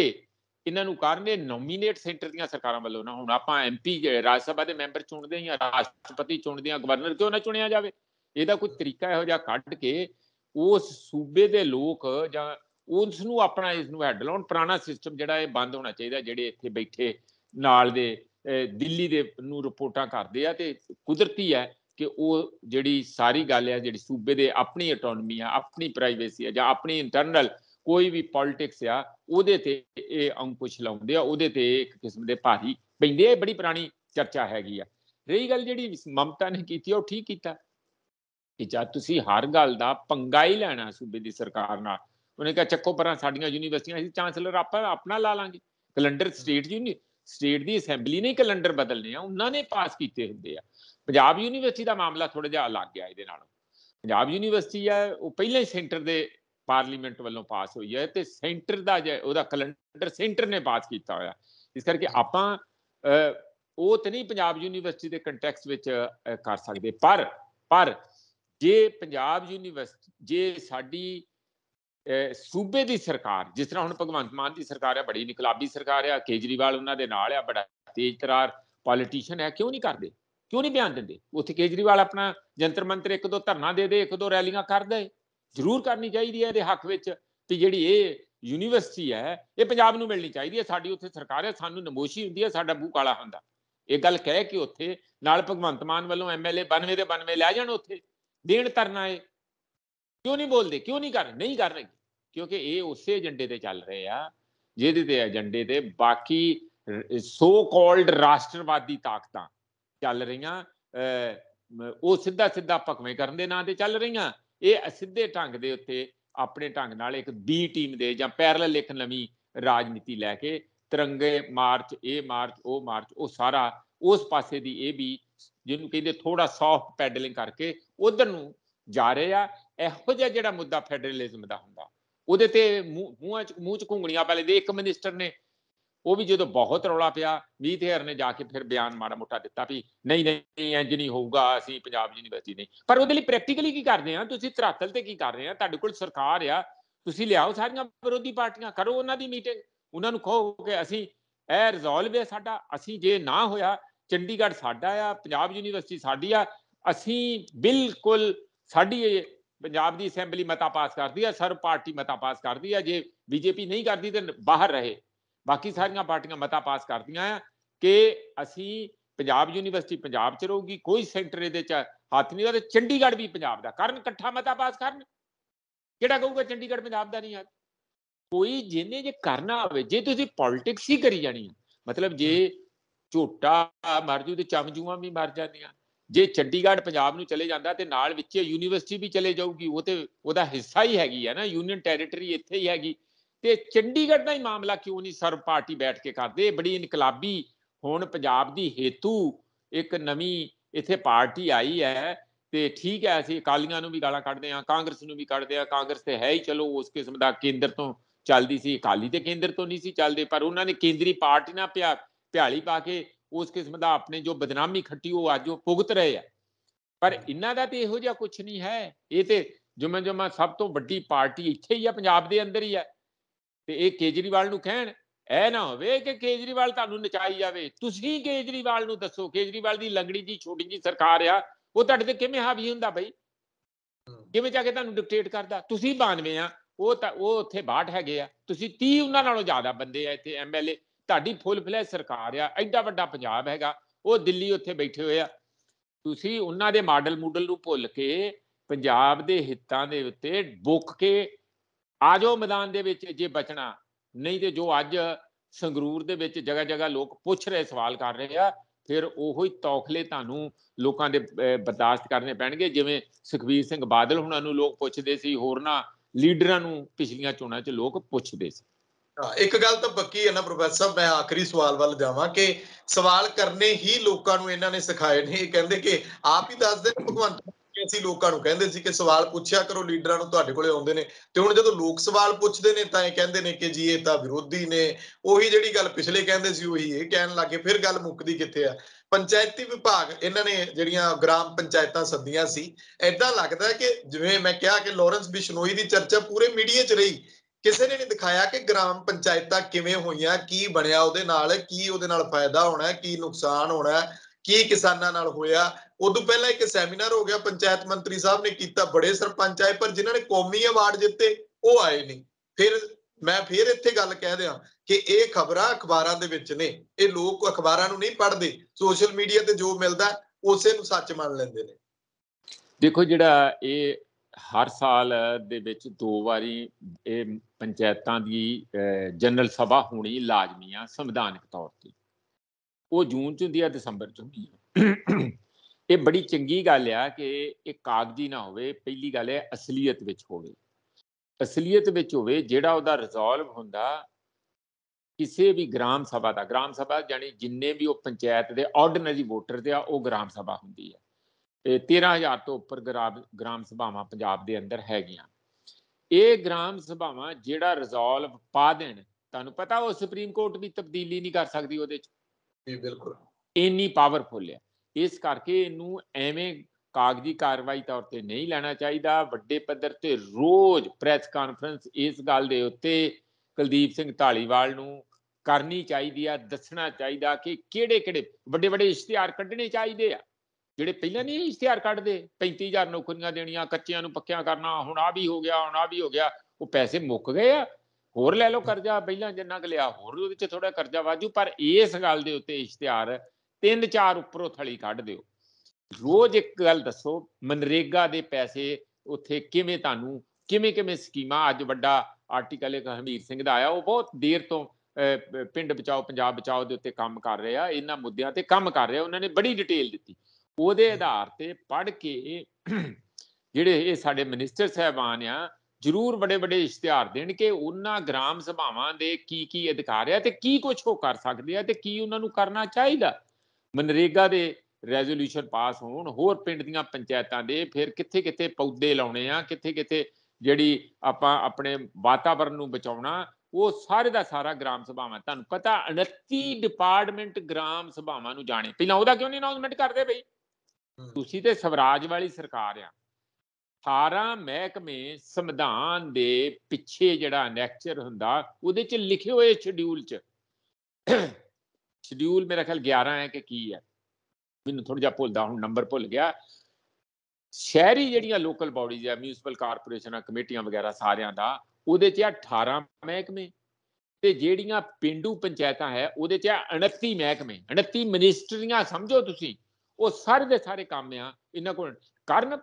ਇਹਨਾਂ ਨੂੰ ਕਾਰਨ ਇਹ ਨੋਮੀਨੇਟ ਸੈਂਟਰ ਦੀਆਂ ਸਰਕਾਰਾਂ ਵੱਲੋਂ ਨਾ ਹੁਣ ਆਪਾਂ ਐਮਪੀ ਰਾਜ ਸਭਾ ਦੇ ਮੈਂਬਰ ਚੁਣਦੇ ਹਾਂ ਰਾਸ਼ਟਰਪਤੀ ਚੁਣਦੇ ਹਾਂ ਗਵਰਨਰ ਕਿਉਂ ਨਾ ਚੁਣਿਆ ਜਾਵੇ ਇਹਦਾ ਕੋਈ ਤਰੀਕਾ ਇਹੋ ਜਿਹਾ ਕੱਢ ਕੇ ਉਸ ਸੂਬੇ ਦੇ ਲੋਕ ਜਾਂ ਉਸ ਨੂੰ ਆਪਣਾ ਇਸ ਨੂੰ ਹੈਡ ਲਾਉਣ ਪੁਰਾਣਾ ਸਿਸਟਮ ਜਿਹੜਾ ਇਹ ਬੰਦ ਹੋਣਾ ਚਾਹੀਦਾ ਜਿਹੜੇ ਇੱਥੇ ਬੈਠੇ ਨਾਲ ਦੇ ਦਿੱਲੀ ਦੇ ਨੂੰ ਰਿਪੋਰਟਾਂ ਕਰਦੇ ਆ ਤੇ ਕੁਦਰਤੀ ਹੈ ਕਿ ਉਹ ਜਿਹੜੀ ਸਾਰੀ ਗੱਲ ਹੈ ਜਿਹੜੀ ਸੂਬੇ ਦੇ ਆਪਣੀ ਆਟੋਨਮੀ ਆ ਆਪਣੀ ਪ੍ਰਾਈਵੇਸੀ ਆ ਜਾਂ ਆਪਣੀ ਇੰਟਰਨਲ ਕੋਈ ਵੀ ਪੋਲਿਟਿਕਸ ਆ ਉਹਦੇ ਤੇ ਇਹ ਅੰਕੁਸ਼ ਲਾਉਂਦੇ ਆ ਉਹਦੇ ਤੇ ਇੱਕ ਕਿਸਮ ਦੇ ਭਾਰੀ ਪੈਂਦੇ ਆ ਬੜੀ ਪੁਰਾਣੀ ਚਰਚਾ ਹੈਗੀ ਆ ਰਹੀ ਗੱਲ ਜਿਹੜੀ ਮਮਤਾ ਨੇ ਕੀਤੀ ਉਹ ਠੀਕ ਕੀਤਾ ਕਿ ਜਦ ਤੁਸੀਂ ਹਰ ਗੱਲ ਦਾ ਪੰਗਾ ਹੀ ਲੈਣਾ ਸੂਬੇ ਦੀ ਸਰਕਾਰ ਨਾਲ ਉਹਨੇ ਕਿਹਾ ਚੱਕੋ ਪਰਾਂ ਸਾਡੀਆਂ ਯੂਨੀਵਰਸਿਟੀਆਂ ਅਸੀਂ ਚਾਂਸਲਰ ਆਪਾਂ ਆਪਣਾ ਲਾ ਲਾਂਗੇ ਕੈਲੰਡਰ ਸਟੇਟ ਦੀ ਨਹੀਂ ਸਟੇਟ ਦੀ ਅਸੈਂਬਲੀ ਨੇ ਕੈਲੰਡਰ ਬਦਲਨੇ ਆ ਉਹਨਾਂ ਨੇ ਪਾਸ ਕੀਤੇ ਹੁੰਦੇ ਆ ਪੰਜਾਬ ਯੂਨੀਵਰਸਿਟੀ ਦਾ ਮਾਮਲਾ ਥੋੜਾ ਜਿਹਾ ਅਲੱਗ ਗਿਆ ਇਹਦੇ ਨਾਲੋਂ ਪੰਜਾਬ ਯੂਨੀਵਰਸਿਟੀ ਆ ਉਹ ਪਹਿਲਾਂ ਹੀ ਸੈਂਟਰ ਦੇ ਪਾਰਲੀਮੈਂਟ ਵੱਲੋਂ ਪਾਸ ਹੋਈ ਹੈ ਤੇ ਸੈਂਟਰ ਦਾ ਉਹਦਾ ਕੈਲੰਡਰ ਸੈਂਟਰ ਨੇ ਪਾਸ ਕੀਤਾ ਹੋਇਆ ਇਸ ਕਰਕੇ ਆਪਾਂ ਉਹ ਤੇ ਨਹੀਂ ਪੰਜਾਬ ਯੂਨੀਵਰਸਿਟੀ ਦੇ ਕੰਟੈਕਸਟ ਵਿੱਚ ਕਰ ਸਕਦੇ ਪਰ ਪਰ ਜੇ ਪੰਜਾਬ ਯੂਨੀਵਰਸਿਟੀ ਜੇ ਸਾਡੀ ਸੂਬੇ ਦੀ ਸਰਕਾਰ ਜਿਸ ਤਰ੍ਹਾਂ ਹੁਣ ਭਗਵੰਤ ਮਾਨ ਦੀ ਸਰਕਾਰ ਹੈ ਬੜੀ ਨਿਕਲਾਬੀ ਸਰਕਾਰ ਹੈ ਕੇਜਰੀਵਾਲ ਉਹਨਾਂ ਦੇ ਨਾਲ ਹੈ ਬੜਾ ਤੇਜ਼ ਤਰਾਰ ਪੋਲੀਟੀਸ਼ੀਅਨ ਹੈ ਕਿਉਂ ਨਹੀਂ ਕਰਦੇ ਕਿਉਂ ਨਹੀਂ ਬਿਆਨ ਦਿੰਦੇ ਉੱਥੇ ਕੇਜਰੀਵਾਲ ਆਪਣਾ ਜੰਤਰ ਮੰਤਰ ਇੱਕ ਦੋ ਧਰਨਾ ਦੇ ਦੇ ਇੱਕ ਦੋ ਰੈਲੀਆਂ ਕਰਦੇ ਜ਼ਰੂਰ ਕਰਨੀ ਚਾਹੀਦੀ ਹੈ ਇਹਦੇ ਹੱਕ ਵਿੱਚ ਤੇ ਜਿਹੜੀ ਇਹ ਯੂਨੀਵਰਸਿਟੀ ਹੈ ਇਹ ਪੰਜਾਬ ਨੂੰ ਮਿਲਣੀ ਚਾਹੀਦੀ ਹੈ ਸਾਡੀ ਉੱਥੇ ਸਰਕਾਰ ਹੈ ਸਾਨੂੰ ਨਮੋਸ਼ੀ ਹੁੰਦੀ ਹੈ ਸਾਡਾ ਬੂ ਕਾਲਾ ਹੁੰਦਾ ਇਹ ਗੱਲ ਕਹਿ ਕੇ ਉੱਥੇ ਨਾਲ ਭਗਵੰਤ ਮਾਨ ਵੱਲੋਂ ਐਮਐਲਏ 92 ਦੇ 92 ਲੈ ਜਾਣ ਉੱਥੇ ਦੇਣ ਤਰਨਾ ਹੈ ਕਿਉਂ ਨਹੀਂ ਬੋਲਦੇ ਕਿਉਂ ਨਹੀਂ ਕਰ ਨਹੀਂ ਕਰ ਰਹੇ ਕਿਉਂਕਿ ਇਹ ਉਸੇ ਏਜੰਡੇ ਤੇ ਚੱਲ ਰਹੇ ਆ ਜਿਹਦੇ ਤੇ ਏਜੰਡੇ ਤੇ ਬਾਕੀ ਸੋ ਕਾਲਡ ਰਾਸ਼ਟਰਵਾਦੀ ਤਾਕਤਾਂ ਚੱਲ ਰਹੀਆਂ ਉਹ ਸਿੱਧਾ ਸਿੱਧਾ ਭਕਵੇਂ ਕਰਨ ਦੇ ਨਾਂ ਤੇ ਚੱਲ ਰਹੀਆਂ ਇਹ ਸਿੱਧੇ ਢੰਗ ਦੇ ਉੱਤੇ ਆਪਣੇ ਢੰਗ ਨਾਲ ਇੱਕ ਬੀ ਟੀਮ ਦੇ ਜਾਂ ਪੈਰਲਲ ਇੱਕ ਨਵੀਂ ਰਾਜਨੀਤੀ ਲੈ ਕੇ ਤਿਰੰਗੇ ਮਾਰਚ ਇਹ ਮਾਰਚ ਉਹ ਮਾਰਚ ਉਹ ਸਾਰਾ ਉਸ ਪਾਸੇ ਦੀ ਇਹ ਵੀ ਜਿਹਨੂੰ ਕਹਿੰਦੇ ਥੋੜਾ ਸੌਫਟ ਪੈਡਲਿੰਗ ਕਰਕੇ ਉਧਰ ਨੂੰ ਜਾ ਰਹੇ ਆ ਇਹੋ ਜਿਹਾ ਜਿਹੜਾ ਮੁੱਦਾ ਫੈਡਰਲਿਜ਼ਮ ਦਾ ਹੁੰਦਾ ਉਹਦੇ ਤੇ ਮੂੰਹ ਚ ਮੂੰਹ ਚ ਘੁੰਗਣੀਆਂ ਪਾ ਲੈਂਦੇ ਇੱਕ ਮਿਨਿਸਟਰ ਨੇ ਉਹ ਵੀ ਜਦੋਂ ਬਹੁਤ ਰੌਲਾ ਪਿਆ ਮੀਤ ਹੇਰ ਨੇ ਜਾ ਕੇ ਫਿਰ ਬਿਆਨ ਮਾੜਾ ਮੋਟਾ ਦਿੱਤਾ ਵੀ ਨਹੀਂ ਨਹੀਂ ਇੰਜ ਨਹੀਂ ਹੋਊਗਾ ਅਸੀਂ ਪੰਜਾਬ ਯੂਨੀਵਰਸਿਟੀ ਨਹੀਂ ਪਰ ਉਹਦੇ ਲਈ ਪ੍ਰੈਕਟੀਕਲੀ ਕੀ ਕਰਦੇ ਆ ਤੁਸੀਂ ਧਰਾਤਲ ਤੇ ਕੀ ਕਰ ਰਹੇ ਆ ਤੁਹਾਡੇ ਕੋਲ ਸਰਕਾਰ ਆ ਤੁਸੀਂ ਲਿਆਓ ਸਾਰੀਆਂ ਵਿਰੋਧੀ ਪਾਰਟੀਆਂ ਕਰੋ ਉਹਨਾਂ ਦੀ ਮੀਟਿੰਗ ਉਹਨਾਂ ਨੂੰ ਕਹੋ ਕਿ ਅਸੀਂ ਇਹ ਰਿਜ਼ੋਲਵ ਹੈ ਸਾਡਾ ਅਸੀਂ ਜੇ ਨਾ ਹੋਇਆ ਚੰਡੀਗੜ੍ਹ ਸਾਡਾ ਆ ਪੰਜਾਬ ਯੂਨੀਵਰਸਿਟੀ ਸਾਡੀ ਆ ਅਸੀਂ ਬਿਲਕੁਲ ਸਾਡੀ ਪੰਜਾਬ ਦੀ ਅਸੈਂਬਲੀ ਮਤਾ ਪਾਸ ਕਰਦੀ ਆ ਸਰਵ ਪਾਰਟੀ ਮਤਾ ਪਾਸ ਕਰਦੀ ਆ ਜੇ ਬੀਜੇਪੀ ਨਹੀਂ ਕਰਦੀ ਤੇ ਬਾਹਰ ਰਹੇ ਬਾਕੀ ਸਾਰੀਆਂ ਪਾਰਟੀਆਂ ਮਤਾ ਪਾਸ ਕਰਦੀਆਂ ਆ ਕਿ ਅਸੀਂ ਪੰਜਾਬ ਯੂਨੀਵਰਸਿਟੀ ਪੰਜਾਬ ਚ ਰਹੂਗੀ ਕੋਈ ਸੈਂਟਰ ਇਹਦੇ ਚ ਹੱਥ ਨਹੀਂ ਲਾਦੇ ਚੰਡੀਗੜ੍ਹ ਵੀ ਪੰਜਾਬ ਦਾ ਕਰਨ ਇਕੱਠਾ ਮਤਾ ਪਾਸ ਕਰਨ ਕਿਹੜਾ ਕਹੂਗਾ ਚੰਡੀਗੜ੍ਹ ਪੰਜਾਬ ਦਾ ਨਹੀਂ ਆ ਕੋਈ ਜਿਹਨੇ ਜੇ ਕਰਨਾ ਹੋਵੇ ਜੇ ਤੁਸੀਂ ਪੋਲਿਟਿਕਸ ਹੀ ਕਰੀ ਜਾਣੀ ਮਤਲਬ ਜੇ ਝੋਟਾ ਮਰ ਜੂ ਤੇ ਚਮਜੂਆਂ ਵੀ ਮਰ ਜਾਂਦੀਆਂ ਜੇ ਚੰਡੀਗੜ੍ਹ ਪੰਜਾਬ ਨੂੰ ਚਲੇ ਜਾਂਦਾ ਤੇ ਨਾਲ ਵਿੱਚ ਯੂਨੀਵਰਸਿਟੀ ਵੀ ਚਲੇ ਜਾਊਗੀ ਉਹ ਤੇ ਉਹਦਾ ਹਿੱਸਾ ਹੀ ਹੈਗੀ ਆ ਨਾ ਯੂਨੀਅਨ ਟੈਰੀਟਰੀ ਇੱਥੇ ਹੀ ਹੈਗੀ ਤੇ ਚੰਡੀਗੜ੍ਹ ਦਾ ਹੀ ਮਾਮਲਾ ਕਿਉਂ ਨਹੀਂ ਸਰਵ ਪਾਰਟੀ ਬੈਠ ਕੇ ਕਰਦੇ ਇਹ ਬੜੀ ਇਨਕਲਾਬੀ ਹੁਣ ਪੰਜਾਬ ਦੀ ਹੇਤੂ ਇੱਕ ਨਵੀਂ ਇੱਥੇ ਪਾਰਟੀ ਆਈ ਹੈ ਤੇ ਠੀਕ ਹੈ ਅਸੀਂ ਅਕਾਲੀਆਂ ਨੂੰ ਵੀ ਗਾਲਾਂ ਕੱਢਦੇ ਆ ਕਾਂਗਰਸ ਨੂੰ ਵੀ ਕੱਢਦੇ ਆ ਕਾਂਗਰਸ ਤੇ ਹੈ ਹੀ ਚਲੋ ਉਸ ਕਿਸਮ ਦਾ ਕੇਂਦਰ ਤੋਂ ਚੱਲਦੀ ਸੀ ਅਕਾਲੀ ਤੇ ਕੇਂਦਰ ਤੋਂ ਨਹੀਂ ਸੀ ਚੱਲਦੇ ਪਰ ਉਹਨਾਂ ਨੇ ਕੇਂਦਰੀ ਪਾਰਟੀ ਨਾਲ ਪਿਆ ਭਿਆਲੀ ਪਾ ਕੇ ਉਸ ਕਿਸਮ ਦਾ ਆਪਣੇ ਜੋ ਬਦਨਾਮੀ ਖੱਟੀ ਉਹ ਅੱਜ ਉਹ ਭੁਗਤ ਰਹੇ ਆ ਪਰ ਇਹਨਾਂ ਦਾ ਤੇ ਇਹੋ ਜਿਹਾ ਕੁਝ ਨਹੀਂ ਹੈ ਇਹ ਤੇ ਜੁਮੇ ਜੁਮੇ ਸਭ ਤੋਂ ਵੱਡੀ ਪਾਰਟੀ ਇੱਥੇ ਹੀ ਆ ਪੰਜਾਬ ਦੇ ਅੰਦਰ ਹੀ ਆ ਤੇ ਇਹ ਕੇਜਰੀਵਾਲ ਨੂੰ ਕਹਿਣ ਐ ਨਾ ਹੋਵੇ ਕਿ ਕੇਜਰੀਵਾਲ ਤੁਹਾਨੂੰ ਨਚਾਈ ਜਾਵੇ ਤੁਸੀਂ ਕੇਜਰੀਵਾਲ ਨੂੰ ਦੱਸੋ ਕੇਜਰੀਵਾਲ ਦੀ ਲੰਗੜੀ ਜੀ ਛੋਟੀ ਜੀ ਸਰਕਾਰ ਆ ਉਹ ਤੁਹਾਡੇ ਤੇ ਕਿਵੇਂ ਹਾਵੀ ਹੁੰਦਾ ਬਈ ਕਿਵੇਂ ਜਾ ਕੇ ਤੁਹਾਨੂੰ ਡਿਕਟੇਟ ਕਰਦਾ ਤੁਸੀਂ 92 ਆ ਉਹ ਤਾਂ ਉਹ ਉੱਥੇ 62 ਹੈਗੇ ਆ ਤੁਸੀਂ 30 ਉਹਨਾਂ ਨਾਲੋਂ ਜ਼ਿਆਦਾ ਬੰਦੇ ਆ ਇੱਥੇ ਐਮਐਲਏ ਤੁਹਾਡੀ ਫੁੱਲ ਫਲੇ ਸਰਕਾਰ ਆ ਐਡਾ ਵੱਡਾ ਪੰਜਾਬ ਹੈਗਾ ਉਹ ਦਿੱਲੀ ਉੱਥੇ ਬੈਠੇ ਹੋਏ ਆ ਤੁਸੀਂ ਉਹਨਾਂ ਦੇ ਮਾਡਲ ਮੂਡਲ ਨੂੰ ਭੁੱਲ ਕੇ ਪੰਜਾਬ ਦੇ ਹਿੱਤਾਂ ਦੇ ਉੱਤੇ ਬੁੱਕ ਕੇ ਆਜੋ ਮੈਦਾਨ ਦੇ ਵਿੱਚ ਜੇ ਬਚਣਾ ਨਹੀਂ ਤੇ ਜੋ ਅੱਜ ਸੰਗਰੂਰ ਦੇ ਵਿੱਚ ਜਗ੍ਹਾ ਜਗ੍ਹਾ ਲੋਕ ਪੁੱਛ ਰਹੇ ਸਵਾਲ ਕਰ ਰਹੇ ਆ ਫਿਰ ਉਹੋ ਹੀ ਤੌਖਲੇ ਤੁਹਾਨੂੰ ਲੋਕਾਂ ਦੇ ਬਰਦਾਸ਼ਤ ਕਰਨੇ ਪੈਣਗੇ ਜਿਵੇਂ ਸੁਖਵੀਰ ਸਿੰਘ ਬਾਦਲ ਹੁਣਾਂ ਨੂੰ ਲੋਕ ਪੁੱਛਦੇ ਸੀ ਹੋਰਨਾਂ ਲੀਡਰਾਂ ਨੂੰ ਪਿਛਲੀਆਂ ਚੋਣਾਂ 'ਚ ਲੋਕ ਪੁੱਛਦੇ ਸੀ ਇੱਕ ਗੱਲ ਤਾਂ ਪੱਕੀ ਹੈ ਨਾ ਪ੍ਰੋਫੈਸਰ ਸਾਹਿਬ ਮੈਂ ਆਖਰੀ ਸਵਾਲ ਵੱਲ ਜਾਵਾਂ ਕਿ ਸਵਾਲ ਕਰਨੇ ਹੀ ਲੋਕਾਂ ਨੂੰ ਇਹਨਾਂ ਨੇ ਸਿਖਾਏ ਨੇ ਕਹਿੰਦੇ ਕਿ ਆਪ ਹੀ ਦੱਸ ਦੇਣ ਭਗਵੰਤ ਅਸੀਂ ਲੋਕਾਂ ਨੂੰ ਕਹਿੰਦੇ ਸੀ ਕਿ ਸਵਾਲ ਪੁੱਛਿਆ ਕਰੋ ਲੀਡਰਾਂ ਨੂੰ ਤੁਹਾਡੇ ਕੋਲੇ ਆਉਂਦੇ ਨੇ ਤੇ ਹੁਣ ਜਦੋਂ ਲੋਕ ਸਵਾਲ ਪੁੱਛਦੇ ਨੇ ਤਾਂ ਇਹ ਕਹਿੰਦੇ ਨੇ ਕਿ ਜੀ ਇਹ ਤਾਂ ਵਿਰੋਧੀ ਨੇ ਉਹੀ ਜਿਹੜੀ ਗੱਲ ਪਿਛਲੇ ਕਹਿੰਦੇ ਸੀ ਉਹੀ ਇਹ ਕਹਿਣ ਲੱਗੇ ਫਿਰ ਗੱਲ ਮੁੱਕਦੀ ਕਿੱਥੇ ਆ ਪੰਚਾਇਤੀ ਵਿਭਾਗ ਇਹਨਾਂ ਨੇ ਜਿਹੜੀਆਂ ਗ੍ਰਾਮ ਪੰਚਾਇਤਾਂ ਸੱਦੀਆਂ ਸੀ ਐਦਾਂ ਲੱਗਦਾ ਕਿ ਜਿਵੇਂ ਮੈਂ ਕਿਹਾ ਕਿ ਲਾਰੈਂਸ ਬਿਸ਼ਨੋਈ ਦੀ ਚਰਚਾ ਪੂਰੇ ਮੀਡੀਆ 'ਚ ਰਹੀ ਕਿਸੇ ਨੇ ਨਹੀਂ ਦਿਖਾਇਆ ਕਿ ਗ੍ਰਾਮ ਪੰਚਾਇਤਾਂ ਕਿਵੇਂ ਹੋਈਆਂ ਕੀ ਬਣਿਆ ਉਹਦੇ ਨਾਲ ਕੀ ਉਹਦੇ ਨਾਲ ਫਾਇਦਾ ਹੋਣਾ ਕੀ ਨੁਕਸਾਨ ਹੋਣਾ ਕੀ ਕਿਸਾਨਾਂ ਨਾਲ ਹੋਇਆ ਉਦੋਂ ਪਹਿਲਾਂ ਇੱਕ ਸੈਮੀਨਾਰ ਹੋ ਗਿਆ ਪੰਚਾਇਤ ਮੰਤਰੀ ਸਾਹਿਬ ਨੇ ਕੀਤਾ ਬੜੇ ਸਰਪੰਚ ਆਏ ਪਰ ਜਿਨ੍ਹਾਂ ਨੇ ਕੌਮੀ ਅਵਾਰਡ ਜਿੱਤੇ ਉਹ ਆਏ ਨਹੀਂ ਫਿਰ ਮੈਂ ਫਿਰ ਇੱਥੇ ਗੱਲ ਕਹਿ ਦਿਆਂ ਕਿ ਇਹ ਖਬਰਾਂ ਅਖਬਾਰਾਂ ਦੇ ਵਿੱਚ ਨੇ ਇਹ ਲੋਕ ਅਖਬਾਰਾਂ ਨੂੰ ਨਹੀਂ ਪੜ੍ਹਦੇ ਸੋਸ਼ਲ ਮੀਡੀਆ ਤੇ ਜੋ ਮਿਲਦਾ ਉਸੇ ਨੂੰ ਸੱਚ ਮੰਨ ਲੈਂਦੇ ਨੇ ਦੇਖੋ ਜਿਹੜਾ ਇਹ ਹਰ ਸਾਲ ਦੇ ਵਿੱਚ ਦੋ ਵਾਰੀ ਇਹ ਪੰਚਾਇਤਾਂ ਦੀ ਜਨਰਲ ਸਭਾ ਹੋਣੀ ਲਾਜ਼ਮੀ ਆ ਸੰਵਿਧਾਨਕ ਤੌਰ ਤੇ ਉਹ ਜੂਨ ਚ ਹੁੰਦੀ ਆ ਦਸੰਬਰ ਚ ਹੁੰਦੀ ਆ ਇਹ ਬੜੀ ਚੰਗੀ ਗੱਲ ਆ ਕਿ ਇਹ ਕਾਗਜ਼ੀ ਨਾ ਹੋਵੇ ਪਹਿਲੀ ਗੱਲ ਹੈ ਅਸਲੀਅਤ ਵਿੱਚ ਹੋਵੇ ਅਸਲੀਅਤ ਵਿੱਚ ਹੋਵੇ ਜਿਹੜਾ ਉਹਦਾ ਰਿਜ਼ੋਲਵ ਹੁੰਦਾ ਕਿਸੇ ਵੀ ਗ੍ਰਾਮ ਸਭਾ ਦਾ ਗ੍ਰਾਮ ਸਭਾ ਜਾਨੀ ਜਿੰਨੇ ਵੀ ਉਹ ਪੰਚਾਇਤ ਦੇ ਆਰਡੀਨਰੀ ਵੋਟਰ ਤੇ ਆ ਉਹ ਗ੍ਰਾਮ ਸਭਾ ਹੁੰਦੀ ਹੈ ਤੇ 13000 ਤੋਂ ਉੱਪਰ ਗ੍ਰਾਮ ਗ੍ਰਾਮ ਸਭਾਵਾਂ ਪੰਜਾਬ ਦੇ ਅੰਦਰ ਹੈਗੀਆਂ ਇਹ ਗ੍ਰਾਮ ਸਭਾਵਾਂ ਜਿਹੜਾ ਰਿਜ਼ੋਲਵ ਪਾ ਦੇਣ ਤੁਹਾਨੂੰ ਪਤਾ ਉਹ ਸੁਪਰੀਮ ਕੋਰਟ ਵੀ ਤਬਦੀਲੀ ਨਹੀਂ ਕਰ ਸਕਦੀ ਉਹਦੇ ਚ ਜੀ ਬਿਲਕੁਲ ਇੰਨੀ ਪਾਵਰਫੁਲ ਹੈ ਇਸ ਕਰਕੇ ਇਹਨੂੰ ਐਵੇਂ ਕਾਗਜ਼ੀ ਕਾਰਵਾਈ ਤੌਰ ਤੇ ਨਹੀਂ ਲੈਣਾ ਚਾਹੀਦਾ ਵੱਡੇ ਪੱਧਰ ਤੇ ਰੋਜ਼ ਪ੍ਰੈਸ ਕਾਨਫਰੰਸ ਇਸ ਗੱਲ ਦੇ ਉੱਤੇ ਕੁਲਦੀਪ ਸਿੰਘ ਢਾਲੀਵਾਲ ਨੂੰ ਕਰਨੀ ਚਾਹੀਦੀ ਆ ਦੱਸਣਾ ਚਾਹੀਦਾ ਕਿ ਕਿਹੜੇ ਕਿਹੜੇ ਵੱਡੇ ਵੱਡੇ ਇਸ਼ਤਿਹਾਰ ਕੱਢਣੇ ਚਾਹੀਦੇ ਆ ਜਿਹੜੇ ਪਹਿਲਾਂ ਨਹੀਂ ਇਸ਼ਤਿਹਾਰ ਕੱਢਦੇ 35000 ਨੌਕਰੀਆਂ ਦੇਣੀਆਂ ਕੱਚਿਆਂ ਨੂੰ ਪੱਕਿਆਂ ਕਰਨਾ ਹੁਣ ਆ ਵੀ ਹੋ ਗਿਆ ਹੁਣ ਆ ਵੀ ਹੋ ਗਿਆ ਉਹ ਪੈਸੇ ਮੁੱਕ ਗਏ ਆ ਹੋਰ ਲੈ ਲਓ ਕਰਜ਼ਾ ਪਹਿਲਾਂ ਜਿੰਨਾ ਕੁ ਲਿਆ ਹੋਰ ਉਹਦੇ ਚ ਥੋੜਾ ਕਰਜ਼ਾ ਵਾਜੂ ਪਰ ਇਸ ਗੱਲ ਦੇ ਉੱਤੇ ਇਸ਼ਤਿਹਾਰ ਤਿੰਨ ਚਾਰ ਉੱਪਰੋਂ ਥਲੀ ਕੱਢ ਦਿਓ ਰੋਜ਼ ਇੱਕ ਗੱਲ ਦੱਸੋ ਮਨਰੇਗਾ ਦੇ ਪੈਸੇ ਉੱਥੇ ਕਿਵੇਂ ਤੁਹਾਨੂੰ ਕਿਵੇਂ ਕਿਵੇਂ ਸਕੀਮਾਂ ਅੱਜ ਵੱਡਾ ਆਰਟੀਕਲ ਇੱਕ ਹਮੀਰ ਸਿੰਘ ਦਾ ਆਇਆ ਉਹ ਬਹੁਤ ਦੇਰ ਤੋਂ ਪਿੰਡ ਬਚਾਓ ਪੰਜਾਬ ਬਚਾਓ ਦੇ ਉੱਤੇ ਕੰਮ ਕਰ ਰਿਹਾ ਇਹਨਾਂ ਮੁੱਦਿਆਂ ਤੇ ਕੰਮ ਕਰ ਰਿਹਾ ਉਹਨਾਂ ਨੇ ਬੜੀ ਡਿਟੇਲ ਦਿੱਤੀ ਉਹਦੇ ਆਧਾਰ ਤੇ ਪੜ ਕੇ ਜਿਹੜੇ ਇਹ ਸਾਡੇ ਮਿਨਿਸਟਰ ਸਹਿਬਾਨ ਆ ਜ਼ਰੂਰ ਬੜੇ ਬੜੇ ਇਸ਼ਤਿਹਾਰ ਦੇਣ ਕਿ ਉਹਨਾਂ ਗ੍ਰਾਮ ਸਭਾਵਾਂ ਦੇ ਕੀ ਕੀ ਅਧਿਕਾਰ ਆ ਤੇ ਕੀ ਕੁਝ ਉਹ ਕਰ ਸਕਦੇ ਆ ਤੇ ਕੀ ਉਹਨਾਂ ਨੂੰ ਕਰਨਾ ਚਾਹੀਦਾ ਮਨਰੇਗਾ ਦੇ ਰੈਜ਼ੋਲੂਸ਼ਨ ਪਾਸ ਹੋਣ ਹੋਰ ਪਿੰਡ ਦੀਆਂ ਪੰਚਾਇਤਾਂ ਦੇ ਫਿਰ ਕਿੱਥੇ-ਕਿੱਥੇ ਪੌਦੇ ਲਾਉਣੇ ਆ ਕਿੱਥੇ-ਕਿੱਥੇ ਜਿਹੜੀ ਆਪਾਂ ਆਪਣੇ ਵਾਤਾਵਰਣ ਨੂੰ ਬਚਾਉਣਾ ਉਹ ਸਾਰੇ ਦਾ ਸਾਰਾ ਗ੍ਰਾਮ ਸਭਾਵਾਂ ਤੁਹਾਨੂੰ ਪਤਾ 29 ਡਿਪਾਰਟਮੈਂਟ ਗ੍ਰਾਮ ਸਭਾਵਾਂ ਨੂੰ ਜਾਣੇ ਪਹਿਲਾਂ ਉਹਦਾ ਕਿਉਂ ਨਹੀਂ ਅਨਾਉਂਸਮੈਂਟ ਕਰਦੇ ਬਈ ਤੁਸੀਂ ਤੇ ਸਵਰਾਜ ਵਾਲੀ ਸਰਕਾਰ ਆ ਸਾਰਾ ਮਹਿਕਮੇ ਸੰਵਿਧਾਨ ਦੇ ਪਿੱਛੇ ਜਿਹੜਾ ਨੈਚਰ ਹੁੰਦਾ ਉਹਦੇ ਚ ਲਿਖੇ ਹੋਏ ਸ਼ਡਿਊਲ ਚ ਸ਼ਡਿਊਲ ਮੇਰਾ ਖਿਆਲ 11 ਹੈ ਕਿ ਕੀ ਹੈ ਮੈਨੂੰ ਥੋੜਾ ਜਿਹਾ ਭੁੱਲਦਾ ਹੁਣ ਨੰਬਰ ਭੁੱਲ ਗਿਆ ਸ਼ਹਿਰੀ ਜਿਹੜੀਆਂ ਲੋਕਲ ਬਾਡੀਜ਼ ਆ ਮਿਊਨਿਸਪਲ ਕਾਰਪੋਰੇਸ਼ਨਾਂ ਕਮੇਟੀਆਂ ਵਗੈਰਾ ਸਾਰਿਆਂ ਦਾ ਉਹਦੇ 'ਚ 18 ਮਹਿਕਮੇ ਤੇ ਜਿਹੜੀਆਂ ਪਿੰਡੂ ਪੰਚਾਇਤਾਂ ਹੈ ਉਹਦੇ 'ਚ 29 ਮਹਿਕਮੇ 29 ਮਿਨਿਸਟਰੀਆਂ ਸਮਝੋ ਤੁਸੀਂ ਉਹ ਸਾਰੇ ਦੇ ਸਾਰੇ ਕੰਮ ਆ ਇਹਨਾਂ ਕੋਲ ਕਰਨ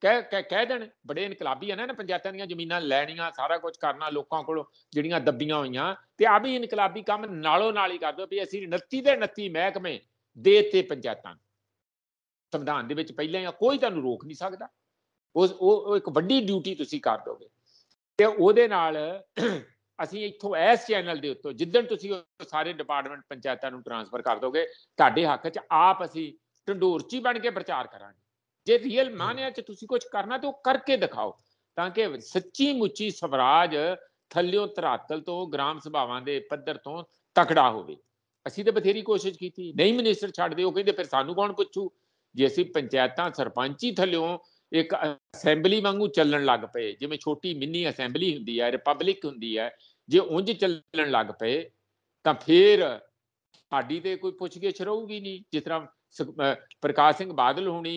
ਕਹਿ ਕਹਿ ਕਹਿ ਦੇਣ ਬੜੇ ਇਨਕਲਾਬੀ ਹਨ ਨਾ ਪੰਚਾਇਤਾਂ ਦੀਆਂ ਜ਼ਮੀਨਾਂ ਲੈਣੀਆਂ ਸਾਰਾ ਕੁਝ ਕਰਨਾ ਲੋਕਾਂ ਕੋਲ ਜਿਹੜੀਆਂ ਦੱਬੀਆਂ ਹੋਈਆਂ ਤੇ ਆ ਵੀ ਇਨਕਲਾਬੀ ਕੰਮ ਨਾਲੋਂ ਨਾਲ ਹੀ ਕਰ ਦੋ ਵੀ ਅਸੀਂ 29 ਦੇ 29 ਮਹਿਕਮੇ ਦੇ ਤੇ ਪੰਚਾਇਤਾਂ ਸੰਵਿਧਾਨ ਦੇ ਵਿੱਚ ਪਹਿਲਾਂ ਹੀ ਕੋਈ ਤੁਹਾਨੂੰ ਰੋਕ ਨਹੀਂ ਸਕਦਾ ਉਹ ਉਹ ਇੱਕ ਵੱਡੀ ਡਿਊਟੀ ਤੁਸੀਂ ਕਰ ਦੋਗੇ ਤੇ ਉਹਦੇ ਨਾਲ ਅਸੀਂ ਇੱਥੋਂ ਐਸ ਚੈਨਲ ਦੇ ਉੱਤੋਂ ਜਿੱਦਣ ਤੁਸੀਂ ਸਾਰੇ ਡਿਪਾਰਟਮੈਂਟ ਪੰਚਾਇਤਾਂ ਨੂੰ ਟ੍ਰਾਂਸਫਰ ਕਰ ਦੋਗੇ ਤੁਹਾਡੇ ਹੱਕ 'ਚ ਆਪ ਅਸੀਂ ਢੰਡੋਰਚੀ ਬਣ ਕੇ ਪ੍ਰਚਾਰ ਕਰਾਂਗੇ ਜੇ ਰੀਅਲ ਮਾਨਿਆ ਚ ਕਿ ਤੁਸੀਂ ਕੁਝ ਕਰਨਾ ਤੇ ਉਹ ਕਰਕੇ ਦਿਖਾਓ ਤਾਂ ਕਿ ਸੱਚੀ ਮੁੱਚੀ ਸਵਰਾਜ ਥੱਲਿਓਂ ਤਰਾਤਲ ਤੋਂ ਗ੍ਰਾਮ ਸਭਾਵਾਂ ਦੇ ਪੱਧਰ ਤੋਂ ਤਕੜਾ ਹੋਵੇ ਅਸੀਂ ਤਾਂ ਬਥੇਰੀ ਕੋਸ਼ਿਸ਼ ਕੀਤੀ ਨਹੀਂ ਮਿਨਿਸਟਰ ਛੱਡ ਦਿਓ ਕਹਿੰਦੇ ਫਿਰ ਸਾਨੂੰ ਕੌਣ ਪੁੱਛੂ ਜੇ ਅਸੀਂ ਪੰਚਾਇਤਾਂ ਸਰਪੰਚੀ ਥੱਲਿਓਂ ਇੱਕ ਅਸੈਂਬਲੀ ਵਾਂਗੂ ਚੱਲਣ ਲੱਗ ਪਏ ਜਿਵੇਂ ਛੋਟੀ ਮਿੰਨੀ ਅਸੈਂਬਲੀ ਹੁੰਦੀ ਹੈ ਰਿਪਬਲਿਕ ਹੁੰਦੀ ਹੈ ਜੇ ਉਂਝ ਚੱਲਣ ਲੱਗ ਪਏ ਤਾਂ ਫਿਰ ਸਾਡੀ ਤੇ ਕੋਈ ਪੁੱਛ ਕੇ ਰਹੂਗੀ ਨਹੀਂ ਜਿਸ ਤਰ੍ਹਾਂ ਪ੍ਰਕਾਸ਼ ਸਿੰਘ ਬਾਦਲ ਹੋਣੀ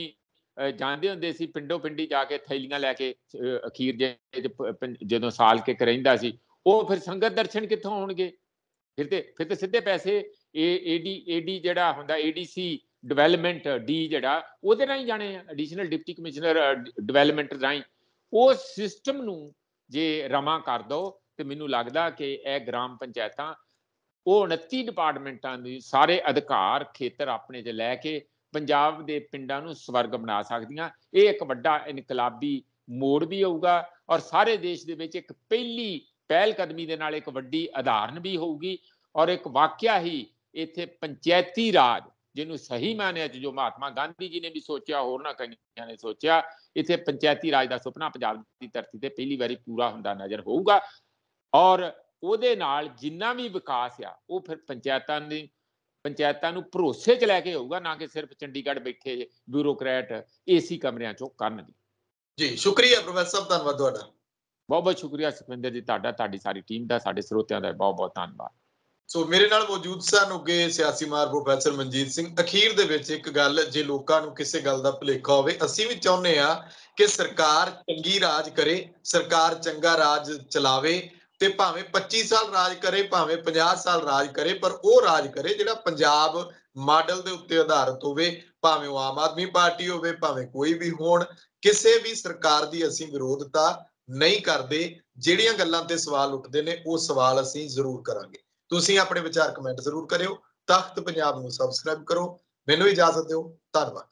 ਜਾਂਦੇ ਹੁੰਦੇ ਸੀ ਪਿੰਡੋਂ ਪਿੰਡੀ ਜਾ ਕੇ ਥੈਲੀਆਂ ਲੈ ਕੇ ਅਖੀਰ ਜਦੋਂ ਸਾਲ ਕੇ ਕਰਿੰਦਾ ਸੀ ਉਹ ਫਿਰ ਸੰਗਤ ਦਰਸ਼ਨ ਕਿੱਥੋਂ ਹੋਣਗੇ ਫਿਰ ਤੇ ਫਿਰ ਤੇ ਸਿੱਧੇ ਪੈਸੇ ਇਹ ਏਡੀ ਏਡੀ ਜਿਹੜਾ ਹੁੰਦਾ ਏਡੀਸੀ ਡਿਵੈਲਪਮੈਂਟ ਡੀ ਜਿਹੜਾ ਉਹਦੇ ਰਾਹੀਂ ਜਾਣੇ ਆ ਐਡੀਸ਼ਨਲ ਡਿਪਟੀ ਕਮਿਸ਼ਨਰ ਡਿਵੈਲਪਮੈਂਟ ਰਾਹੀਂ ਉਹ ਸਿਸਟਮ ਨੂੰ ਜੇ ਰਮਾ ਕਰ ਦੋ ਤੇ ਮੈਨੂੰ ਲੱਗਦਾ ਕਿ ਇਹ ਗ੍ਰਾਮ ਪੰਚਾਇਤਾਂ ਉਹ 29 ਡਿਪਾਰਟਮੈਂਟਾਂ ਦੇ ਸਾਰੇ ਅਧਿਕਾਰ ਖੇਤਰ ਆਪਣੇ ਤੇ ਲੈ ਕੇ ਪੰਜਾਬ ਦੇ ਪਿੰਡਾਂ ਨੂੰ ਸਵਰਗ ਬਣਾ ਸਕਦੀਆਂ ਇਹ ਇੱਕ ਵੱਡਾ ਇਨਕਲਾਬੀ ਮੋੜ ਵੀ ਹੋਊਗਾ ਔਰ ਸਾਰੇ ਦੇਸ਼ ਦੇ ਵਿੱਚ ਇੱਕ ਪਹਿਲੀ ਪਹਿਲ ਕਦਮੀ ਦੇ ਨਾਲ ਇੱਕ ਵੱਡੀ ਆਧਾਰਨ ਵੀ ਹੋਊਗੀ ਔਰ ਇੱਕ ਵਾਕਿਆ ਹੀ ਇੱਥੇ ਪੰਚਾਇਤੀ ਰਾਜ ਜਿਹਨੂੰ ਸਹੀ ਮਾਨਿਆ ਚ ਜੋ ਮਹਾਤਮਾ ਗਾਂਧੀ ਜੀ ਨੇ ਵੀ ਸੋਚਿਆ ਹੋਰ ਨਾ ਕਈਆਂ ਨੇ ਸੋਚਿਆ ਇੱਥੇ ਪੰਚਾਇਤੀ ਰਾਜ ਦਾ ਸੁਪਨਾ ਪੰਜਾਬ ਦੀ ਧਰਤੀ ਤੇ ਪਹਿਲੀ ਵਾਰੀ ਪੂਰਾ ਹੁੰਦਾ ਨਜ਼ਰ ਹੋਊਗਾ ਔਰ ਉਹਦੇ ਨਾਲ ਜਿੰਨਾ ਵੀ ਵਿਕਾਸ ਆ ਉਹ ਫਿਰ ਪੰਚਾਇਤਾਂ ਦੀ ਪੰਚਾਇਤਾਂ ਨੂੰ ਭਰੋਸੇ 'ਚ ਲੈ ਕੇ ਹੋਊਗਾ ਨਾ ਕਿ ਸਿਰਫ ਚੰਡੀਗੜ੍ਹ ਬੈਠੇ ਬਿਊਰੋਕਰੇਟ ਏਸੀ ਕਮਰਿਆਂ 'ਚੋਂ ਕੰਨ ਦੀ ਜੀ ਸ਼ੁਕਰੀਆ ਪ੍ਰੋਫੈਸਰ ਸਾਹਿਬ ਧੰਨਵਾਦ ਤੁਹਾਡਾ ਬਹੁਤ ਬਹੁਤ ਸ਼ੁਕਰੀਆ ਸੁਖਵਿੰਦਰ ਜੀ ਤੁਹਾਡਾ ਤੁਹਾਡੀ ਸਾਰੀ ਟੀਮ ਦਾ ਸਾਡੇ ਸਰੋਤਿਆਂ ਦਾ ਬਹੁਤ ਬਹੁਤ ਧੰਨਵਾਦ ਸੋ ਮੇਰੇ ਨਾਲ ਮੌਜੂਦ ਸਨ ਉਗੇ ਸਿਆਸੀ ਮਾਰ ਪ੍ਰੋਫੈਸਰ ਮਨਜੀਤ ਸਿੰਘ ਅਖੀਰ ਦੇ ਵਿੱਚ ਇੱਕ ਗੱਲ ਜੇ ਲੋਕਾਂ ਨੂੰ ਕਿਸੇ ਗੱਲ ਦਾ ਭੁਲੇਖਾ ਹੋਵੇ ਅਸੀਂ ਵੀ ਚਾਹੁੰਦੇ ਆ ਕਿ ਸਰਕਾਰ ਚੰਗੀ ਰਾਜ ਕਰੇ ਸਰਕਾਰ ਚੰਗਾ ਰਾਜ ਚਲਾਵੇ ਤੇ ਭਾਵੇਂ 25 ਸਾਲ ਰਾਜ ਕਰੇ ਭਾਵੇਂ 50 ਸਾਲ ਰਾਜ ਕਰੇ ਪਰ ਉਹ ਰਾਜ ਕਰੇ ਜਿਹੜਾ ਪੰਜਾਬ ਮਾਡਲ ਦੇ ਉੱਤੇ ਆਧਾਰਿਤ ਹੋਵੇ ਭਾਵੇਂ ਉਹ ਆਮ ਆਦਮੀ ਪਾਰਟੀ ਹੋਵੇ ਭਾਵੇਂ ਕੋਈ ਵੀ ਹੋਣ ਕਿਸੇ ਵੀ ਸਰਕਾਰ ਦੀ ਅਸੀਂ ਵਿਰੋਧਤਾ ਨਹੀਂ ਕਰਦੇ ਜਿਹੜੀਆਂ ਗੱਲਾਂ ਤੇ ਸਵਾਲ ਉੱਠਦੇ ਨੇ ਉਹ ਸਵਾਲ ਅਸੀਂ ਜ਼ਰੂਰ ਕਰਾਂਗੇ ਤੁਸੀਂ ਆਪਣੇ ਵਿਚਾਰ ਕਮੈਂਟ ਜ਼ਰੂਰ ਕਰਿਓ ਤਖਤ ਪੰਜਾਬ ਨੂੰ ਸਬਸਕ੍ਰਾਈਬ ਕਰੋ ਮੈਨੂੰ ਇਜਾਜ਼ਤ ਦਿਓ ਧੰਨਵਾਦ